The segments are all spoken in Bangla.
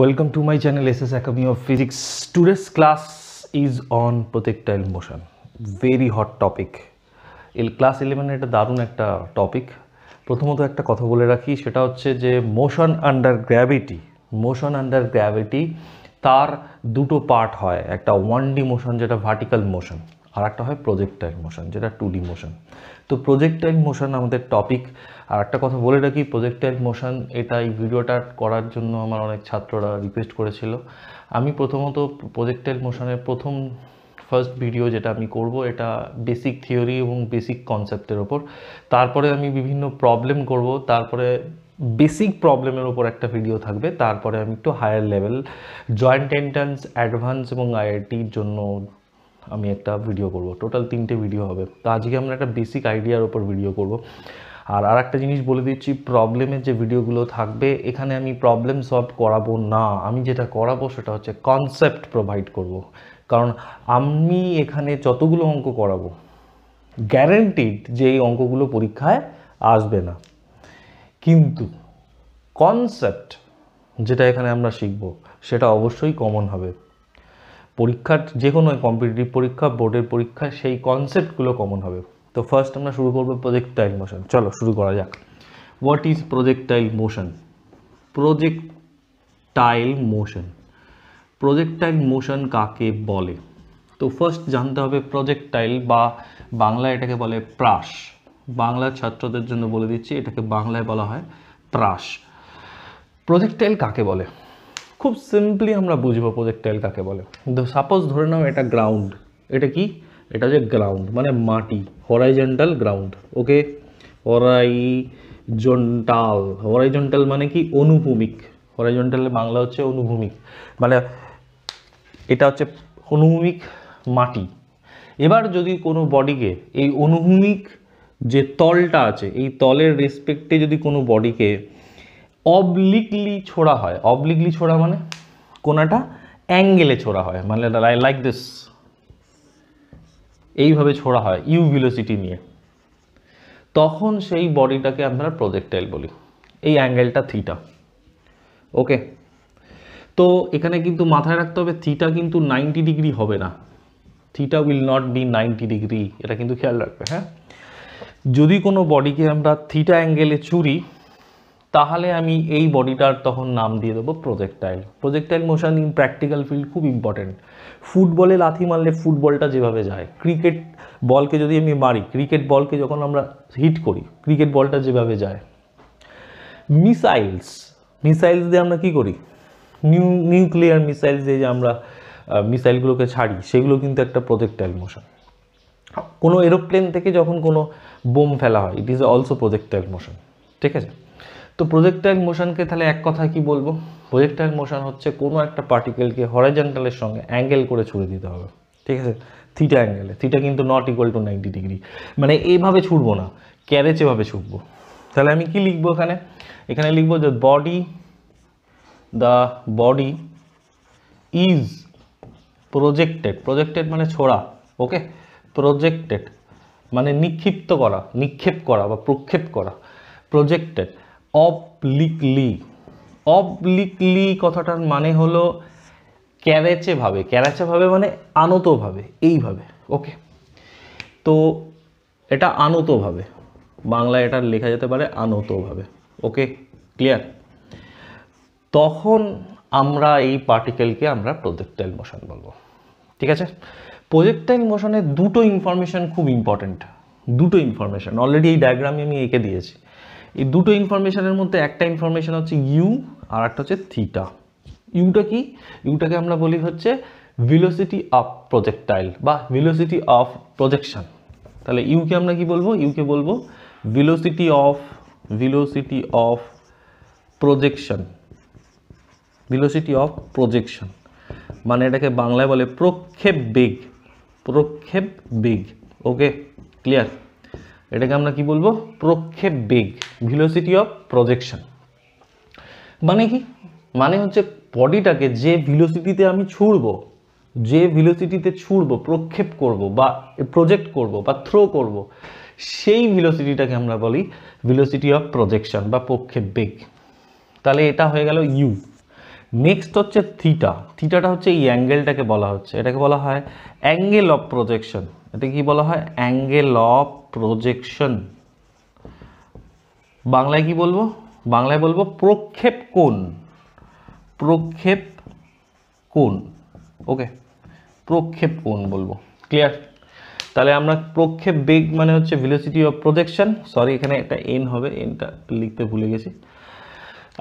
Welcome to my channel S S academy of physics today's class is on projectile motion very hot topic class ইলেভেনের এটা দারুণ একটা টপিক প্রথমত একটা কথা বলে রাখি সেটা হচ্ছে যে motion under gravity motion under gravity তার দুটো পার্ট হয় একটা ওয়ান ডি মোশন যেটা ভার্টিক্যাল মোশন আর একটা হয় প্রজেক্টাইল মোশন যেটা টু ডি মোশন তো প্রজেক্টাইল মোশন আমাদের টপিক আর একটা কথা বলে রাখি প্রজেক্টাইল মোশন এটা এই ভিডিওটা করার জন্য আমার অনেক ছাত্ররা রিকোয়েস্ট করেছিল আমি প্রথমত প্রজেক্টাইল মোশনের প্রথম ফার্স্ট ভিডিও যেটা আমি করব এটা বেসিক থিওরি এবং বেসিক কনসেপ্টের ওপর তারপরে আমি বিভিন্ন প্রবলেম করব তারপরে বেসিক প্রবলেমের ওপর একটা ভিডিও থাকবে তারপরে আমি একটু higher level joint entrance advance এবং আইআইটির জন্য আমি একটা ভিডিও করব টোটাল তিনটে ভিডিও হবে তো আজকে আমরা একটা বেসিক আইডিয়ার ওপর ভিডিও করব আর আর একটা জিনিস বলে দিচ্ছি প্রবলেমের যে ভিডিওগুলো থাকবে এখানে আমি প্রবলেম সলভ করাবো না আমি যেটা করাবো সেটা হচ্ছে কনসেপ্ট প্রোভাইড করব। কারণ আমি এখানে যতগুলো অঙ্ক করাবো গ্যারেন্টিড যে এই অঙ্কগুলো পরীক্ষায় আসবে না কিন্তু কনসেপ্ট যেটা এখানে আমরা শিখব সেটা অবশ্যই কমন হবে পরীক্ষার যে কোনো কম্পিটিটিভ পরীক্ষা বোর্ডের পরীক্ষা সেই কনসেপ্টগুলো কমন হবে তো ফার্স্ট আমরা শুরু করবো প্রজেক্টাইল মোশন চলো শুরু করা যাক what is projectile motion projectile motion projectile motion কাকে বলে তো ফার্স্ট জানতে হবে প্রজেক্টাইল বা বাংলায় এটাকে বলে প্রাস বাংলার ছাত্রদের জন্য বলে দিচ্ছি এটাকে বাংলায় বলা হয় প্রাস প্রজেক্টাইল কাকে বলে খুব সিম্পলি আমরা বুঝবো প্রজেক্টাইল কাকে বলে সাপোজ ধরে নাও এটা গ্রাউন্ড এটা কি এটা যে গ্রাউন্ড মানে মাটি horizontal ground okay horizontal horizontal মানে কি অনুভূমিক হরাইজন্টালের বাংলা হচ্ছে অনুভূমিক মানে এটা হচ্ছে অনুভূমিক মাটি এবার যদি কোনো বডিকে এই অনুভূমিক যে তলটা আছে এই তলের রেসপেক্টে যদি কোনো বডিকে অবলিকলি ছোড়া হয় অবলিকলি ছোড়া মানে কোনাটা অ্যাঙ্গেলে ছোড়া হয় মানে আই লাইক দিস এইভাবে ছোড়া হয় ইউ ভিলোসিটি নিয়ে তখন সেই বডিটাকে আমরা প্রজেক্টাইল বলি এই অ্যাঙ্গেলটা থিটা ওকে তো এখানে কিন্তু মাথায় রাখতে হবে থিটা কিন্তু নাইনটি ডিগ্রি হবে না theta will not be ninety degree এটা কিন্তু খেয়াল রাখবে হ্যাঁ যদি কোনো বডিকে আমরা থিটা অ্যাঙ্গেলে চুরি তাহলে আমি এই বডিটার তখন নাম দিয়ে দেবো projectile projectile motion in practical field খুব ইম্পর্টেন্ট ফুটবলে লাথি মারলে ফুটবলটা যেভাবে যায় ক্রিকেট বলকে যদি আমি মারি ক্রিকেট বলকে যখন আমরা হিট করি ক্রিকেট বলটা যেভাবে যায় মিসাইলস মিসাইলস দিয়ে আমরা কি করি নিউ নিউক্লিয়ার মিসাইলস দিয়ে যে আমরা মিসাইলগুলোকে ছাড়ি সেগুলো কিন্তু একটা প্রজেক্টাইল মোশন কোনো এরোপ্লেন থেকে যখন কোনো বোম ফেলা হয় it is also projectile motion ঠিক আছে তো প্রজেক্টাইল মোশনকে তাহলে এক কথা কি বলবো প্রজেক্টাইল মোশন হচ্ছে কোনো একটা পার্টিকেলকে হরাইজেন্টালের সঙ্গে অ্যাঙ্গেল করে ছুড়ে দিতে হবে ঠিক আছে থিটা অ্যাঙ্গেলে থিটা কিন্তু not equal to ninety degree মানে এইভাবে ছুটবো না ক্যারেজ এভাবে ছুটবো তাহলে আমি কি লিখবো এখানে এখানে লিখবো যে body the body is projected projected মানে ছোড়া ওকে প্রজেক্টেড মানে নিক্ষিপ্ত করা নিক্ষেপ করা বা প্রক্ষেপ করা প্রজেক্টেড অবলিকলি অবলিকলি কথাটার মানে হলো ক্যারেচেভাবে ক্যারেচেভাবে মানে আনতভাবে এইভাবে ওকে তো এটা আনতভাবে বাংলায় এটা লেখা যেতে পারে আনতভাবে ওকে ক্লিয়ার তখন আমরা এই পার্টিকেলকে আমরা প্রজেক্টাইল মোশন বলবো ঠিক আছে প্রজেক্টাইল মোশনে দুটো ইনফরমেশান খুব ইম্পর্ট্যান্ট দুটো ইনফরমেশান অলরেডি এই ডায়াগ্রামে আমি এঁকে দিয়েছি এই দুটো ইনফরমেশানের মধ্যে একটা ইনফরমেশান হচ্ছে ইউ আর একটা হচ্ছে থিটা ইউটা কি ইউটাকে আমরা বলি হচ্ছে ভিলোসিটি অফ প্রজেক্টাইল বা ভিলোসিটি অফ প্রজেকশন তাহলে ইউকে আমরা কি বলবো ইউকে বলবো velocity of velocity of projection velocity of projection মানে এটাকে বাংলায় বলে প্রক্ষেপ বেগ প্রক্ষেপ বেগ ওকে ক্লিয়ার এটাকে আমরা কি বলবো প্রক্ষেপ বেগ ভিলোসিটি অফ প্রজেকশন মানে কি মানে হচ্ছে বডিটাকে যে ভিলোসিটিতে আমি ছুড়ব যে ভিলোসিটিতে ছুড়ব প্রক্ষেপ করব বা প্রজেক্ট করব বা থ্রো করব সেই ভিলোসিটিটাকে আমরা বলি ভিলোসিটি অফ প্রজেকশন বা প্রক্ষেপ বেগ তাহলে এটা হয়ে গেল ইউ নেক্সট হচ্ছে থিটা থিটাটা হচ্ছে এই অ্যাঙ্গেলটাকে বলা হচ্ছে এটাকে বলা হয় অ্যাঙ্গেল অফ প্রজেকশন এটা কি বলা হয় অ্যাঙ্গেল অফ প্রজেকশন বাংলায় কি বলবো বাংলায় বলবো প্রক্ষেপ কোন প্রক্ষেপ কোন ওকে প্রক্ষেপ কোন বলবো ক্লিয়ার তাহলে আমরা প্রক্ষেপ বেগ মানে হচ্ছে ভিলোসিটি অফ প্রজেকশন সরি এখানে একটা এন হবে এনটা লিখতে ভুলে গেছি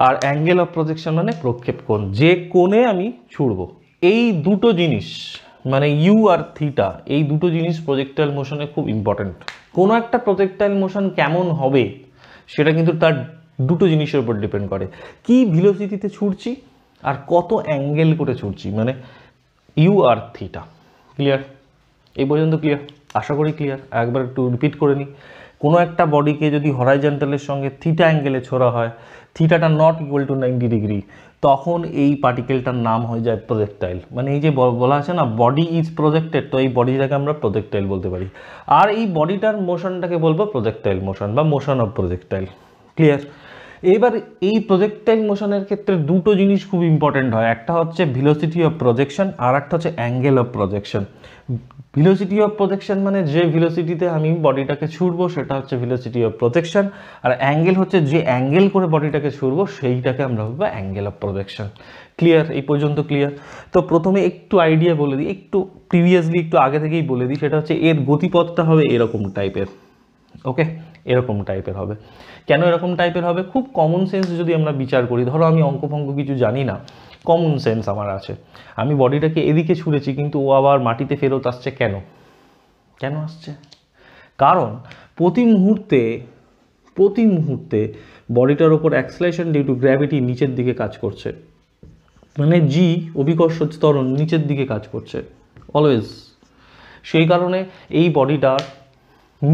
আর অ্যাঙ্গেল অফ প্রজেকশন মানে প্রক্ষেপ কোন যে কোণে আমি ছুড়ব এই দুটো জিনিস মানে ইউ আর থিটা এই দুটো জিনিস প্রজেক্টাইল মোশনে খুব ইম্পর্ট্যান্ট কোনো একটা প্রজেক্টাইল মোশন কেমন হবে সেটা কিন্তু তার দুটো জিনিসের উপর ডিপেন্ড করে কি ভিলোসিটিতে ছুটছি আর কত অ্যাঙ্গেল করে ছুটছি মানে ইউ আর থিটা ক্লিয়ার এই পর্যন্ত ক্লিয়ার আশা করি ক্লিয়ার একবার একটু রিপিট করে নিই কোনো একটা বডিকে যদি হরাইজেন্টালের সঙ্গে থিটা অ্যাঙ্গেলে ছোড়া হয় থিটাটা not equal to ninety degree তখন এই পার্টিকেলটার নাম হয়ে যায় প্রজেক্টাইল মানে এই যে বলা আছে না বডি ইজ প্রজেক্টেড তো এই বডিটাকে আমরা প্রজেক্টাইল বলতে পারি আর এই বডিটার মোশনটাকে বলবো প্রজেক্টাইল মোশন বা মোশন অফ প্রজেক্টাইল ক্লিয়ার এবার এই প্রজেক্টাইল মোশনের ক্ষেত্রে দুটো জিনিস খুব ইম্পর্টেন্ট হয় একটা হচ্ছে ভিলোসিটি অফ প্রজেকশন আর একটা হচ্ছে angle of projection velocity of projection মানে যে ভিলোসিটিতে আমি বডিটাকে ছুড়বো সেটা হচ্ছে ভিলোসিটি অফ প্রজেকশন আর অ্যাঙ্গেল হচ্ছে যে অ্যাঙ্গেল করে বডিটাকে ছুড়বো সেইটাকে আমরা বলবো অ্যাঙ্গেল অফ প্রজেকশন ক্লিয়ার এই পর্যন্ত ক্লিয়ার তো প্রথমে একটু আইডিয়া বলে দিই একটু প্রিভিয়াসলি একটু আগে থেকেই বলে দিই সেটা হচ্ছে এর গতিপথটা হবে এরকম টাইপের ওকে এরকম টাইপের হবে কেন এরকম টাইপের হবে খুব কমন সেন্স যদি আমরা বিচার করি ধরো আমি অঙ্ক ফঙ্ক কিছু জানি না কমন সেন্স আমার আছে আমি বডিটাকে এদিকে ছুঁড়েছি কিন্তু ও আবার মাটিতে ফেরত আসছে কেন কেন আসছে কারণ প্রতি মুহূর্তে প্রতি মুহূর্তে বডিটার ওপর অ্যাক্সলেশন ডিউ টু গ্র্যাভিটি নিচের দিকে কাজ করছে মানে জি অভিকর্ষ ত্বরণ নিচের দিকে কাজ করছে অলওয়েজ সেই কারণে এই বডিটার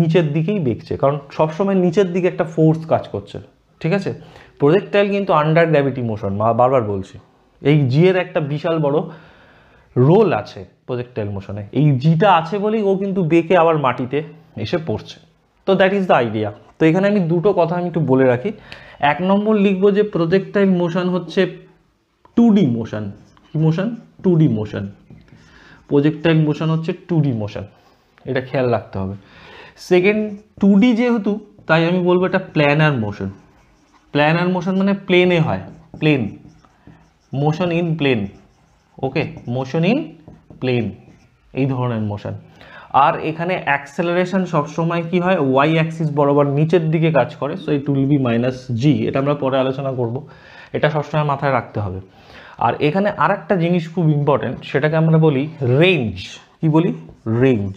নিচের দিকেই বেঁকছে কারণ সবসময় নিচের দিকে একটা ফোর্স কাজ করছে ঠিক আছে প্রজেক্টাইল কিন্তু আন্ডার গ্র্যাভিটি মোশন বারবার বলছি এই জিয়ের একটা বিশাল বড় রোল আছে প্রজেক্টাইল মোশনে এই জিটা আছে বলেই ও কিন্তু বেঁকে আবার মাটিতে এসে পড়ছে তো দ্যাট ইজ দ্য আইডিয়া তো এখানে আমি দুটো কথা আমি একটু বলে রাখি এক নম্বর লিখবো যে প্রজেক্টাইল মোশন হচ্ছে টু ডি মোশন কি motion two D motion projectile motion হচ্ছে টু ডি মোশন এটা খেয়াল রাখতে হবে সেকেন্ড টু ডি যেহেতু তাই আমি বলবো এটা প্ল্যানার মোশন প্ল্যানার মোশন মানে প্লেনে হয় plane motion in plane okay motion in plane এই ধরনের মোশন আর এখানে অ্যাক্সেলারেশন সবসময় কি হয় ওয়াই অ্যাক্সিস বরাবর নিচের দিকে কাজ করে so it will be minus G এটা আমরা পরে আলোচনা করব এটা সবসময় মাথায় রাখতে হবে আর এখানে আর একটা জিনিস খুব ইম্পর্ট্যান্ট সেটাকে আমরা বলি রেঞ্জ কি বলি রেঞ্জ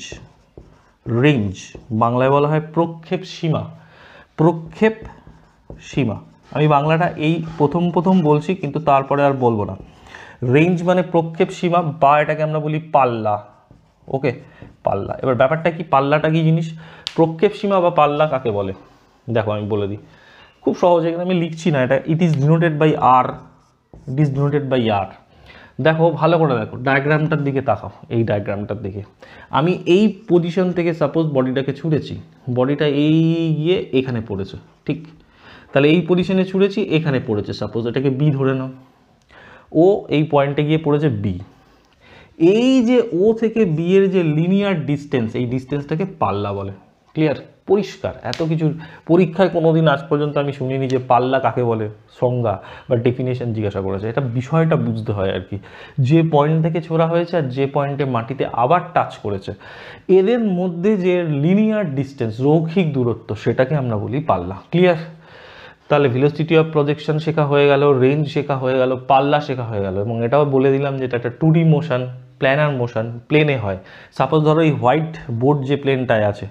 রেঞ্জ বাংলায় বলা হয় প্রক্ষেপ সীমা প্রক্ষেপ সীমা আমি বাংলাটা এই প্রথম প্রথম বলছি কিন্তু তারপরে আর বলবো না রেঞ্জ মানে প্রক্ষেপ সীমা বা এটাকে আমরা বলি পাল্লা ওকে পাল্লা এবার ব্যাপারটা কি পাল্লাটা কি জিনিস প্রক্ষেপ সীমা বা পাল্লা কাকে বলে দেখো আমি বলে দিই খুব সহজ এখানে আমি লিখছি না এটা it is denoted by R it is denoted by R দেখো ভালো করে দেখো ডায়াগ্রামটার দিকে তাকাও এই ডায়াগ্রামটার দিকে আমি এই পজিশন থেকে সাপোজ বডিটাকে ছুঁড়েছি বডিটা এই গিয়ে এখানে পড়েছে ঠিক তাহলে এই পজিশনে ছুঁড়েছি এখানে পড়েছে সাপোজ এটাকে বি ধরে নাও ও এই পয়েন্টে গিয়ে পড়েছে বি এই যে ও থেকে বি এর যে লিনিয়ার ডিস্টেন্স এই ডিস্টেন্সটাকে পাল্লা বলে ক্লিয়ার পরিষ্কার এত কিছু পরীক্ষায় কোনো দিন আজ পর্যন্ত আমি শুনিনি যে পাল্লা কাকে বলে সংজ্ঞা বা ডেফিনেশন জিজ্ঞাসা করেছে এটা বিষয়টা বুঝতে হয় আর কি যে পয়েন্ট থেকে ছোড়া হয়েছে আর যে পয়েন্টে মাটিতে আবার টাচ করেছে এদের মধ্যে যে লিনিয়ার ডিস্টেন্স রৌখিক দূরত্ব সেটাকে আমরা বলি পাল্লা ক্লিয়ার তাহলে ভিলোসিটি অফ প্রজেকশন শেখা হয়ে গেল রেঞ্জ শেখা হয়ে গেল পাল্লা শেখা হয়ে গেল এবং এটাও বলে দিলাম যে এটা একটা টুডি মোশন প্ল্যানার মোশন প্লেনে হয় সাপোজ ধরো এই হোয়াইট বোর্ড যে প্লেনটায় আছে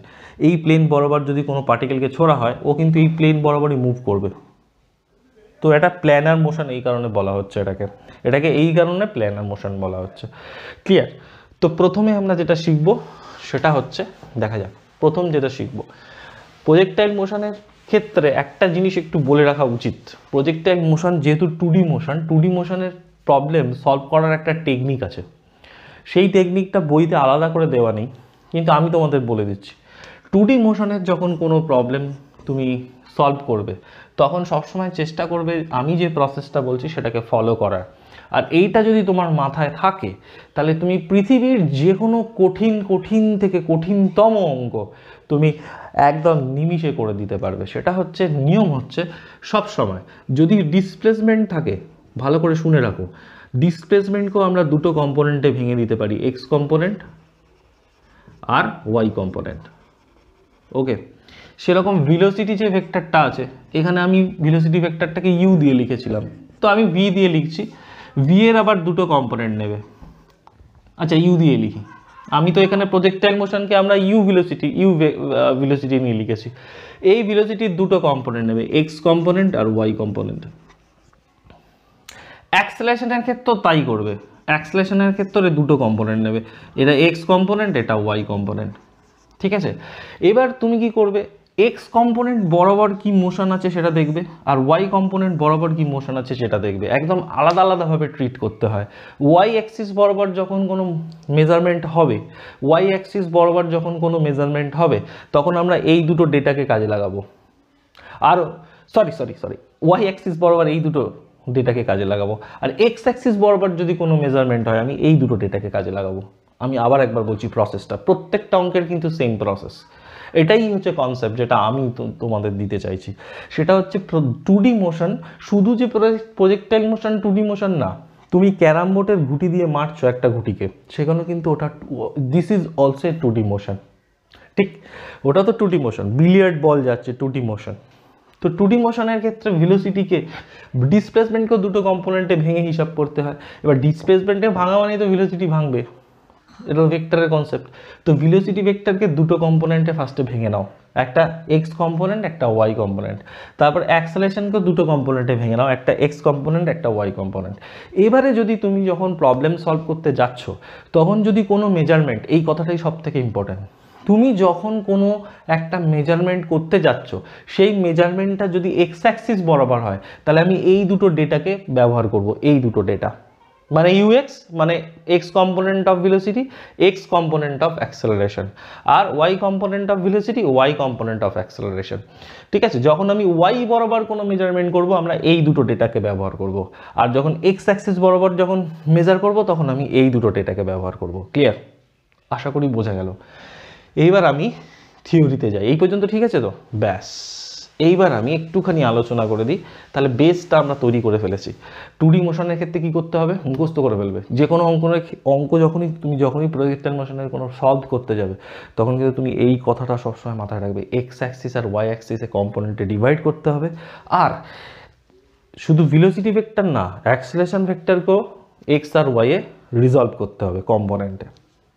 এই প্লেন বরাবর যদি কোনো পার্টিকেলকে ছোড়া হয় ও কিন্তু এই প্লেন বরাবরই মুভ করবে তো এটা প্ল্যানার মোশন এই কারণে বলা হচ্ছে এটাকে এটাকে এই কারণে প্ল্যানার মোশন বলা হচ্ছে ক্লিয়ার তো প্রথমে আমরা যেটা শিখব সেটা হচ্ছে দেখা যাক প্রথম যেটা শিখব প্রজেক্টাইল মোশনের ক্ষেত্রে একটা জিনিস একটু বলে রাখা উচিত প্রজেক্টাইল মোশন যেহেতু two D motion two D মোশনের প্রবলেম সলভ করার একটা টেকনিক আছে সেই টেকনিকটা বইতে আলাদা করে দেওয়া নেই কিন্তু আমি তোমাদের বলে দিচ্ছি টু ডি মোশনের যখন কোনো প্রবলেম তুমি সলভ করবে তখন সবসময় চেষ্টা করবে আমি যে প্রসেসটা বলছি সেটাকে ফলো করার আর এইটা যদি তোমার মাথায় থাকে তাহলে তুমি পৃথিবীর যে কোনো কঠিন কঠিন থেকে কঠিনতম অঙ্ক তুমি একদম নিমিষে করে দিতে পারবে সেটা হচ্ছে নিয়ম হচ্ছে সব সময় যদি ডিসপ্লেসমেন্ট থাকে ভালো করে শুনে রাখো ডিসপ্লেসমেন্টকেও আমরা দুটো কম্পোনেন্টে ভেঙে দিতে পারি এক্স কম্পোনেন্ট আর ওয়াই কম্পোনেন্ট ওকে সেরকম ভিলোসিটি যে ভেক্টরটা আছে এখানে আমি ভিলোসিটি ভেক্টরটাকে ইউ দিয়ে লিখেছিলাম তো আমি ভি দিয়ে লিখছি ভি এর আবার দুটো কম্পোনেন্ট নেবে আচ্ছা ইউ দিয়ে লিখি আমি তো এখানে প্রজেক্টাইল মোশনকে আমরা ইউ ভিলোসিটি ইউ ভিলোসিটি নিয়ে লিখেছি এই ভিলোসিটির দুটো কম্পোনেন্ট নেবে এক্স কম্পোনেন্ট আর ওয়াই কম্পোনেন্ট অ্যাক্সেলেশনের ক্ষেত্রেও তাই করবে অ্যাক্সেলেশনের ক্ষেত্রে দুটো কম্পোনেন্ট নেবে এটা এক্স কম্পোনেন্ট এটা ওয়াই কম্পোনেন্ট ঠিক আছে এবার তুমি কি করবে এক্স কম্পোনেন্ট বরাবর কি মোশন আছে সেটা দেখবে আর ওয়াই কম্পোনেন্ট বরাবর কি মোশন আছে সেটা দেখবে একদম আলাদা আলাদাভাবে ট্রিট করতে হয় ওয়াই অ্যাক্সিস বরাবর যখন কোনো মেজারমেন্ট হবে ওয়াই অ্যাক্সিস বরাবর যখন কোনো মেজারমেন্ট হবে তখন আমরা এই দুটো ডেটাকে কাজে লাগাবো আর sorry sorry sorry Y axis বরাবর এই দুটো ডেটাকে কাজে লাগাবো আর এক্স অ্যাক্সিস বরাবর যদি কোনো মেজারমেন্ট হয় আমি এই দুটো ডেটাকে কাজে লাগাবো আমি আবার একবার বলছি প্রসেসটা প্রত্যেকটা অঙ্কের কিন্তু সেম প্রসেস এটাই হচ্ছে কনসেপ্ট যেটা আমি তোমাদের দিতে চাইছি সেটা হচ্ছে টু ডি মোশন শুধু যে projectile motion two D motion না তুমি ক্যারাম বোর্ডের ঘুটি দিয়ে মারছো একটা ঘুটিকে সেখানে কিন্তু ওটা this is also two D motion ঠিক ওটা তো two D motion billiard ball যাচ্ছে টু ডি মোশন তো টু ডি মোশনের ক্ষেত্রে ভিলোসিটিকে ডিসপ্লেসমেন্টকেও দুটো কম্পোনেন্টে ভেঙে হিসাব করতে হয় এবার ডিসপ্লেসমেন্টে ভাঙা মানে তো ভিলোসিটি ভাঙবে এটা ভেক্টরের কনসেপ্ট তো ভিলোসিটি ভেক্টরকে দুটো কম্পোনেন্টে ফার্স্টে ভেঙে নাও একটা এক্স কম্পোনেন্ট একটা ওয়াই কম্পোনেন্ট তারপর অ্যাক্সেলেশনকে দুটো কম্পোনেন্টে ভেঙে নাও একটা এক্স কম্পোনেন্ট একটা ওয়াই কম্পোনেন্ট এবারে যদি তুমি যখন প্রবলেম সলভ করতে যাচ্ছ তখন যদি কোনো মেজারমেন্ট এই কথাটাই সব থেকে ইম্পর্ট্যান্ট তুমি যখন কোনো একটা মেজারমেন্ট করতে যাচ্ছ সেই মেজারমেন্টটা যদি এক্স অ্যাক্সিস বরাবর হয় তাহলে আমি এই দুটো ডেটাকে ব্যবহার করব এই দুটো ডেটা মানে ইউএক্স মানে x component of velocity x component of acceleration আর Y component of velocity y component of acceleration ঠিক আছে যখন আমি ওয়াই বরাবর কোনো মেজারমেন্ট করব আমরা এই দুটো ডেটাকে ব্যবহার করব আর যখন এক্স অ্যাক্সেস বরাবর যখন মেজার করব তখন আমি এই দুটো ডেটাকে ব্যবহার করব ক্লিয়ার আশা করি বোঝা গেল এইবার আমি থিওরিতে যাই এই পর্যন্ত ঠিক আছে তো ব্যাস এইবার আমি একটুখানি আলোচনা করে দিই তাহলে বেসটা আমরা তৈরি করে ফেলেছি ডি মোশনের ক্ষেত্রে কী করতে হবে মুখস্থ করে ফেলবে যে কোনো অঙ্কনের অঙ্ক যখনই তুমি যখনই প্রজেক্টাল মোশনের কোনো সলভ করতে যাবে তখন কিন্তু তুমি এই কথাটা সবসময় মাথায় রাখবে এক্স অ্যাক্সিস আর ওয়াই অ্যাক্সিসে কম্পোনেন্টে ডিভাইড করতে হবে আর শুধু ভিলোসিটি ভেক্টর না অ্যাক্সিলেশন ভেক্টরকেও এক্স আর ওয়াইয়ে রিজলভ করতে হবে কম্পোনেন্টে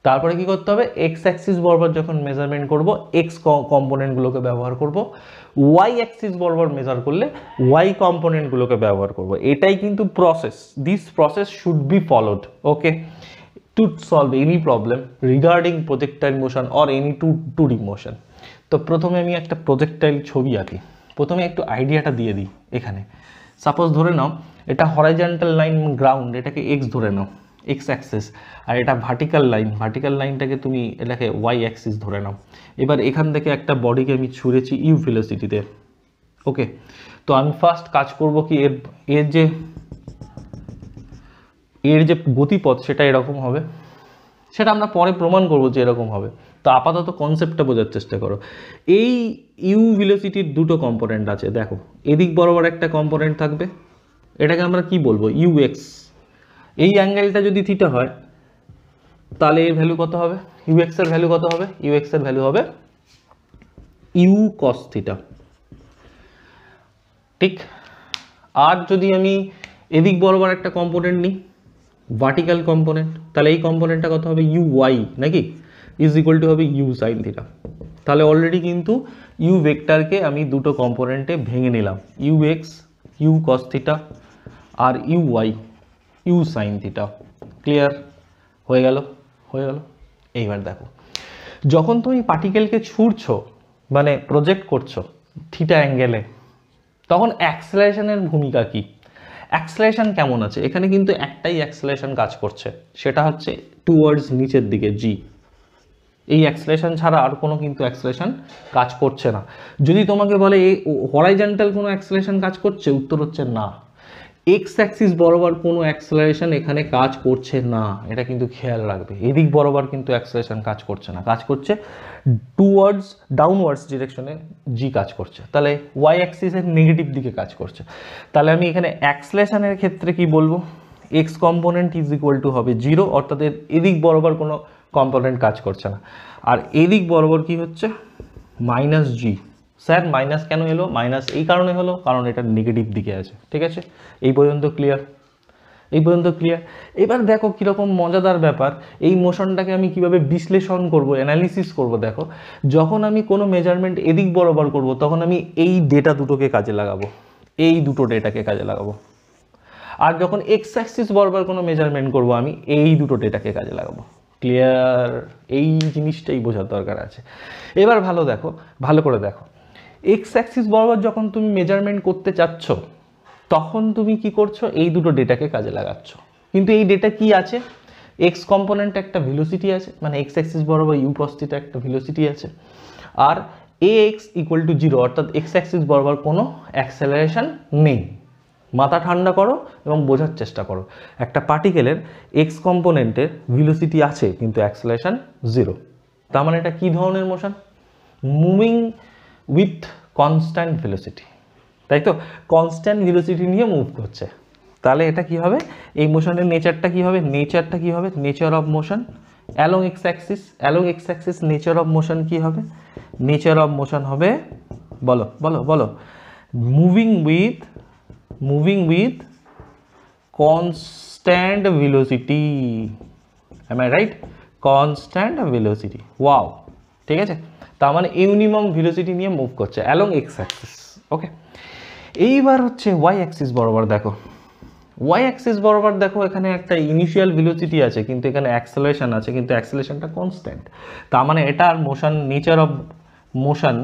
তারপরে কি করতে হবে এক্স অ্যাক্সিস বরাবর যখন মেজারমেন্ট করব এক্স কম্পোনেন্টগুলোকে ব্যবহার করব ওয়াই অ্যাক্সিস বরাবর মেজার করলে ওয়াই কম্পোনেন্টগুলোকে ব্যবহার করব এটাই কিন্তু process this process should be followed okay to solve any problem regarding projectile motion or any two two motion তো প্রথমে আমি একটা প্রজেক্টাইল ছবি আঁকি প্রথমে একটু আইডিয়াটা দিয়ে দিই এখানে সাপোজ ধরে নাও এটা হরাইজেন্টাল লাইন গ্রাউন্ড এটাকে এক্স ধরে নাও এক্স অ্যাক্সিস আর এটা ভার্টিক্যাল লাইন ভার্টিক্যাল লাইনটাকে তুমি এটাকে ওয়াই অ্যাক্সিস ধরে নাও এবার এখান থেকে একটা বডিকে আমি ছুঁড়েছি ইউ ভেলোসিটিতে ওকে তো আমি ফার্স্ট কাজ করব কি এর এর যে এর যে গতিপথ সেটা এরকম হবে সেটা আমরা পরে প্রমাণ করব যে এরকম হবে তো আপাতত কনসেপ্টটা বোঝার চেষ্টা করো এই ইউ ভিলোসিটির দুটো কম্পোনেন্ট আছে দেখো এদিক বরাবর একটা কম্পোনেন্ট থাকবে এটাকে আমরা কি বলবো ইউএক্স এই অ্যাঙ্গেলটা যদি থিটা হয় তাহলে এর ভ্যালু কত হবে ইউ এর ভ্যালু কত হবে ইউ এর ভ্যালু হবে ইউ কস থিটা ঠিক আর যদি আমি এদিক বরাবর একটা কম্পোনেন্ট নিই ভার্টিক্যাল কম্পোনেন্ট তাহলে এই কম্পোনেন্টটা কত হবে ইউ ওয়াই নাকি ইজ ইকুয়াল টু হবে ইউ সাইন থিটা তাহলে অলরেডি কিন্তু ইউ ভেক্টরকে আমি দুটো কম্পোনেন্টে ভেঙে নিলাম u x u cos theta আর u y u sine theta clear হয়ে গেল হয়ে গেল এইবার দেখো যখন তুমি পার্টিকেলকে ছুঁড়ছ মানে প্রজেক্ট করছো থিটা অ্যাঙ্গেলে তখন অ্যাক্সেলারেশনের ভূমিকা কি অ্যাক্সেলারেশন কেমন আছে এখানে কিন্তু একটাই অ্যাক্সেলারেশন কাজ করছে সেটা হচ্ছে টুয়ার্ডস নিচের দিকে জি এই অ্যাক্সেলেশন ছাড়া আর কোনো কিন্তু অ্যাক্সেলেশন কাজ করছে না যদি তোমাকে বলে এই হরাইজেন্টাল কোনো অ্যাক্সেলেশন কাজ করছে উত্তর হচ্ছে না এক্স অ্যাক্সিস বরাবর কোনো অ্যাক্সেলারেশন এখানে কাজ করছে না এটা কিন্তু খেয়াল রাখবে এদিক বরাবর কিন্তু অ্যাক্সেলারেশন কাজ করছে না কাজ করছে টুয়ার্ডস ডাউনওয়ার্ডস ডিরেকশনে জি কাজ করছে তাহলে ওয়াই অ্যাক্সিসের নেগেটিভ দিকে কাজ করছে তাহলে আমি এখানে অ্যাক্সেলারেশনের ক্ষেত্রে কি বলবো x component is equal to হবে জিরো অর্থাৎ এদিক বরাবর কোনো কম্পোনেন্ট কাজ করছে না আর এদিক বরাবর কি হচ্ছে মাইনাস জি স্যার মাইনাস কেন এলো মাইনাস এই কারণে হলো কারণ এটা নেগেটিভ দিকে আছে ঠিক আছে এই পর্যন্ত ক্লিয়ার এই পর্যন্ত ক্লিয়ার এবার দেখো কীরকম মজাদার ব্যাপার এই মোশনটাকে আমি কিভাবে বিশ্লেষণ করব অ্যানালিসিস করব দেখো যখন আমি কোনো মেজারমেন্ট এদিক বরাবর করব তখন আমি এই ডেটা দুটোকে কাজে লাগাবো এই দুটো ডেটাকে কাজে লাগাবো আর যখন এক্স অ্যাক্সিস বরাবর কোনো মেজারমেন্ট করব আমি এই দুটো ডেটাকে কাজে লাগাবো ক্লিয়ার এই জিনিসটাই বোঝার দরকার আছে এবার ভালো দেখো ভালো করে দেখো এক্স অ্যাক্সিস বরাবর যখন তুমি মেজারমেন্ট করতে চাচ্ছ তখন তুমি কি করছো এই দুটো ডেটাকে কাজে লাগাচ্ছ কিন্তু এই ডেটা কি আছে এক্স কম্পোনেন্ট একটা ভিলোসিটি আছে মানে এক্স অ্যাক্সিস বরাবর ইউ কস্তিতে একটা ভিলোসিটি আছে আর a x equal to zero অর্থাৎ এক্স অ্যাক্সিস বরাবর কোনো অ্যাক্সেলারেশান নেই মাথা ঠান্ডা করো এবং বোঝার চেষ্টা করো একটা পার্টিকেলের এক্স কম্পোনেন্টের ভিলোসিটি আছে কিন্তু অ্যাক্সেলারেশন জিরো তার মানে এটা কী ধরনের motion moving with constant velocity তাই তো কনস্ট্যান্ট ভেলোসিটি নিয়ে মুভ করছে তাহলে এটা কি হবে এই মোশনের নেচারটা কি হবে নেচারটা কি হবে nature of motion along x axis along x axis nature of motion কি হবে নেচার অফ মোশন হবে বলো বলো বলো moving with moving with constant velocity I right constant velocity wow ঠিক আছে তার মানে ইউনিমাম ভিলোসিটি নিয়ে মুভ করছে অ্যালং এক্স অ্যাক্সিস ওকে এইবার হচ্ছে ওয়াই অ্যাক্সিস বরাবর দেখো ওয়াই অ্যাক্সিস বরাবর দেখো এখানে একটা ইনিশিয়াল ভিলোসিটি আছে কিন্তু এখানে অ্যাক্সেলেশান আছে কিন্তু অ্যাক্সেলেশানটা কনস্ট্যান্ট তার মানে এটার motion nature of motion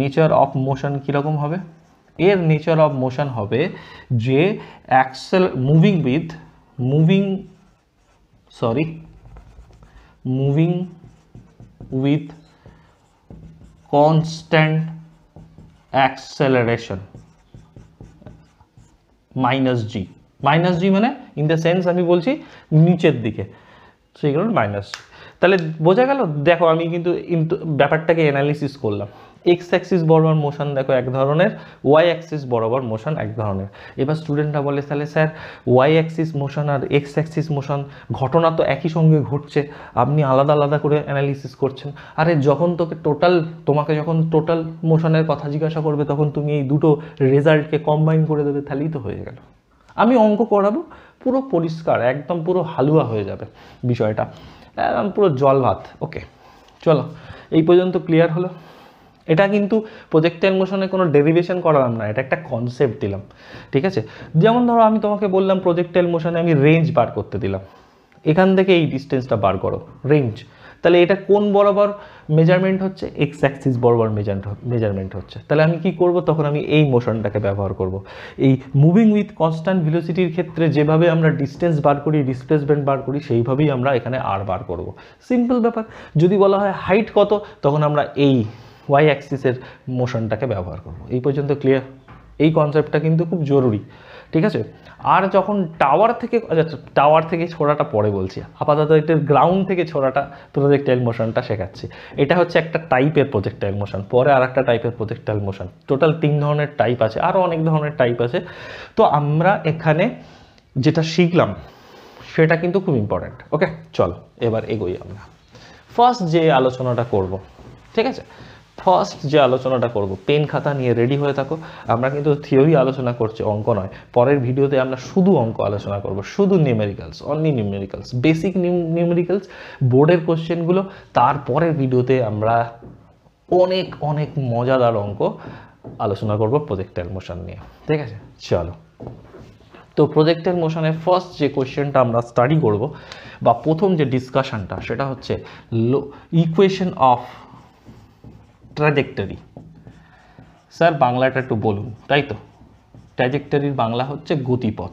nature of motion কীরকম হবে এর নেচার অফ মোশন হবে যে accel moving with moving sorry moving with constant acceleration minus g minus g মানে ইন দ্য সেন্স আমি বলছি নিচের দিকে সেই কারণে মাইনাস তাহলে বোঝা গেল দেখো আমি কিন্তু ব্যাপারটাকে অ্যানালিসিস করলাম এক্স অ্যাক্সিস বরাবর মোশন দেখো এক ধরনের ওয়াই অ্যাক্সিস বরাবর মোশন এক ধরনের এবার স্টুডেন্টরা বলে তাহলে স্যার ওয়াই অ্যাক্সিস মোশন আর এক্স অ্যাক্সিস মোশন ঘটনা তো একই সঙ্গে ঘটছে আপনি আলাদা আলাদা করে অ্যানালিসিস করছেন আরে যখন তোকে টোটাল তোমাকে যখন টোটাল মোশনের কথা জিজ্ঞাসা করবে তখন তুমি এই দুটো রেজাল্টকে কম্বাইন করে দেবে তাহলেই তো হয়ে গেল আমি অঙ্ক করাবো পুরো পরিষ্কার একদম পুরো হালুয়া হয়ে যাবে বিষয়টা পুরো জল ভাত ওকে চলো এই পর্যন্ত ক্লিয়ার হলো এটা কিন্তু প্রজেক্টাইল মোশনে কোনো ডেরিভেশন করলাম না এটা একটা কনসেপ্ট দিলাম ঠিক আছে যেমন ধরো আমি তোমাকে বললাম প্রজেক্টাইল মোশনে আমি রেঞ্জ বার করতে দিলাম এখান থেকে এই ডিস্টেন্সটা বার করো রেঞ্জ তাহলে এটা কোন বরাবর মেজারমেন্ট হচ্ছে এক্স অ্যাক্সিস বরাবর মেজারমেন্ট হচ্ছে তাহলে আমি কি করব তখন আমি এই মোশনটাকে ব্যবহার করব এই মুভিং উইথ কনস্ট্যান্ট ভিলোসিটির ক্ষেত্রে যেভাবে আমরা ডিস্টেন্স বার করি ডিসপ্লেসমেন্ট বার করি সেইভাবেই আমরা এখানে আর বার করব সিম্পল ব্যাপার যদি বলা হয় হাইট কত তখন আমরা এই ওয়াই অ্যাক্সিসের মোশনটাকে ব্যবহার করব এই পর্যন্ত ক্লিয়ার এই কনসেপ্টটা কিন্তু খুব জরুরি ঠিক আছে আর যখন টাওয়ার থেকে টাওয়ার আচ্ছা, থেকে ছোড়াটা পরে বলছি আপাতত এটার গ্রাউন্ড থেকে ছোড়াটা প্রজেক্টাইল মোশনটা শেখাচ্ছি এটা হচ্ছে একটা টাইপের প্রজেক্টাইল মোশন পরে আর একটা টাইপের প্রজেক্টাইল মোশন টোটাল তিন ধরনের টাইপ আছে আরও অনেক ধরনের টাইপ আছে তো আমরা এখানে যেটা শিখলাম সেটা কিন্তু খুব ইম্পর্ট্যান্ট ওকে চল এবার এগোই আমরা ফার্স্ট যে আলোচনাটা করব ঠিক আছে ফার্স্ট যে আলোচনাটা করব পেন খাতা নিয়ে রেডি হয়ে থাকো আমরা কিন্তু থিওরি আলোচনা করছি অঙ্ক নয় পরের ভিডিওতে আমরা শুধু অঙ্ক আলোচনা করব শুধু numericals only numericals basic numericals বোর্ডের কোশ্চেনগুলো তারপরের ভিডিওতে আমরা অনেক অনেক মজাদার অঙ্ক আলোচনা করব প্রজেক্টাইল মোশন নিয়ে ঠিক আছে চলো তো প্রজেক্টাইল মোশনের ফার্স্ট যে কোয়েশ্চেনটা আমরা স্টাডি করব বা প্রথম যে ডিসকাশনটা সেটা হচ্ছে ইকুয়েশন অফ ট্র্যাজেক্টরি স্যার বাংলাটা একটু বলুন তাই তো ট্র্যাজেক্টরির বাংলা হচ্ছে গতিপথ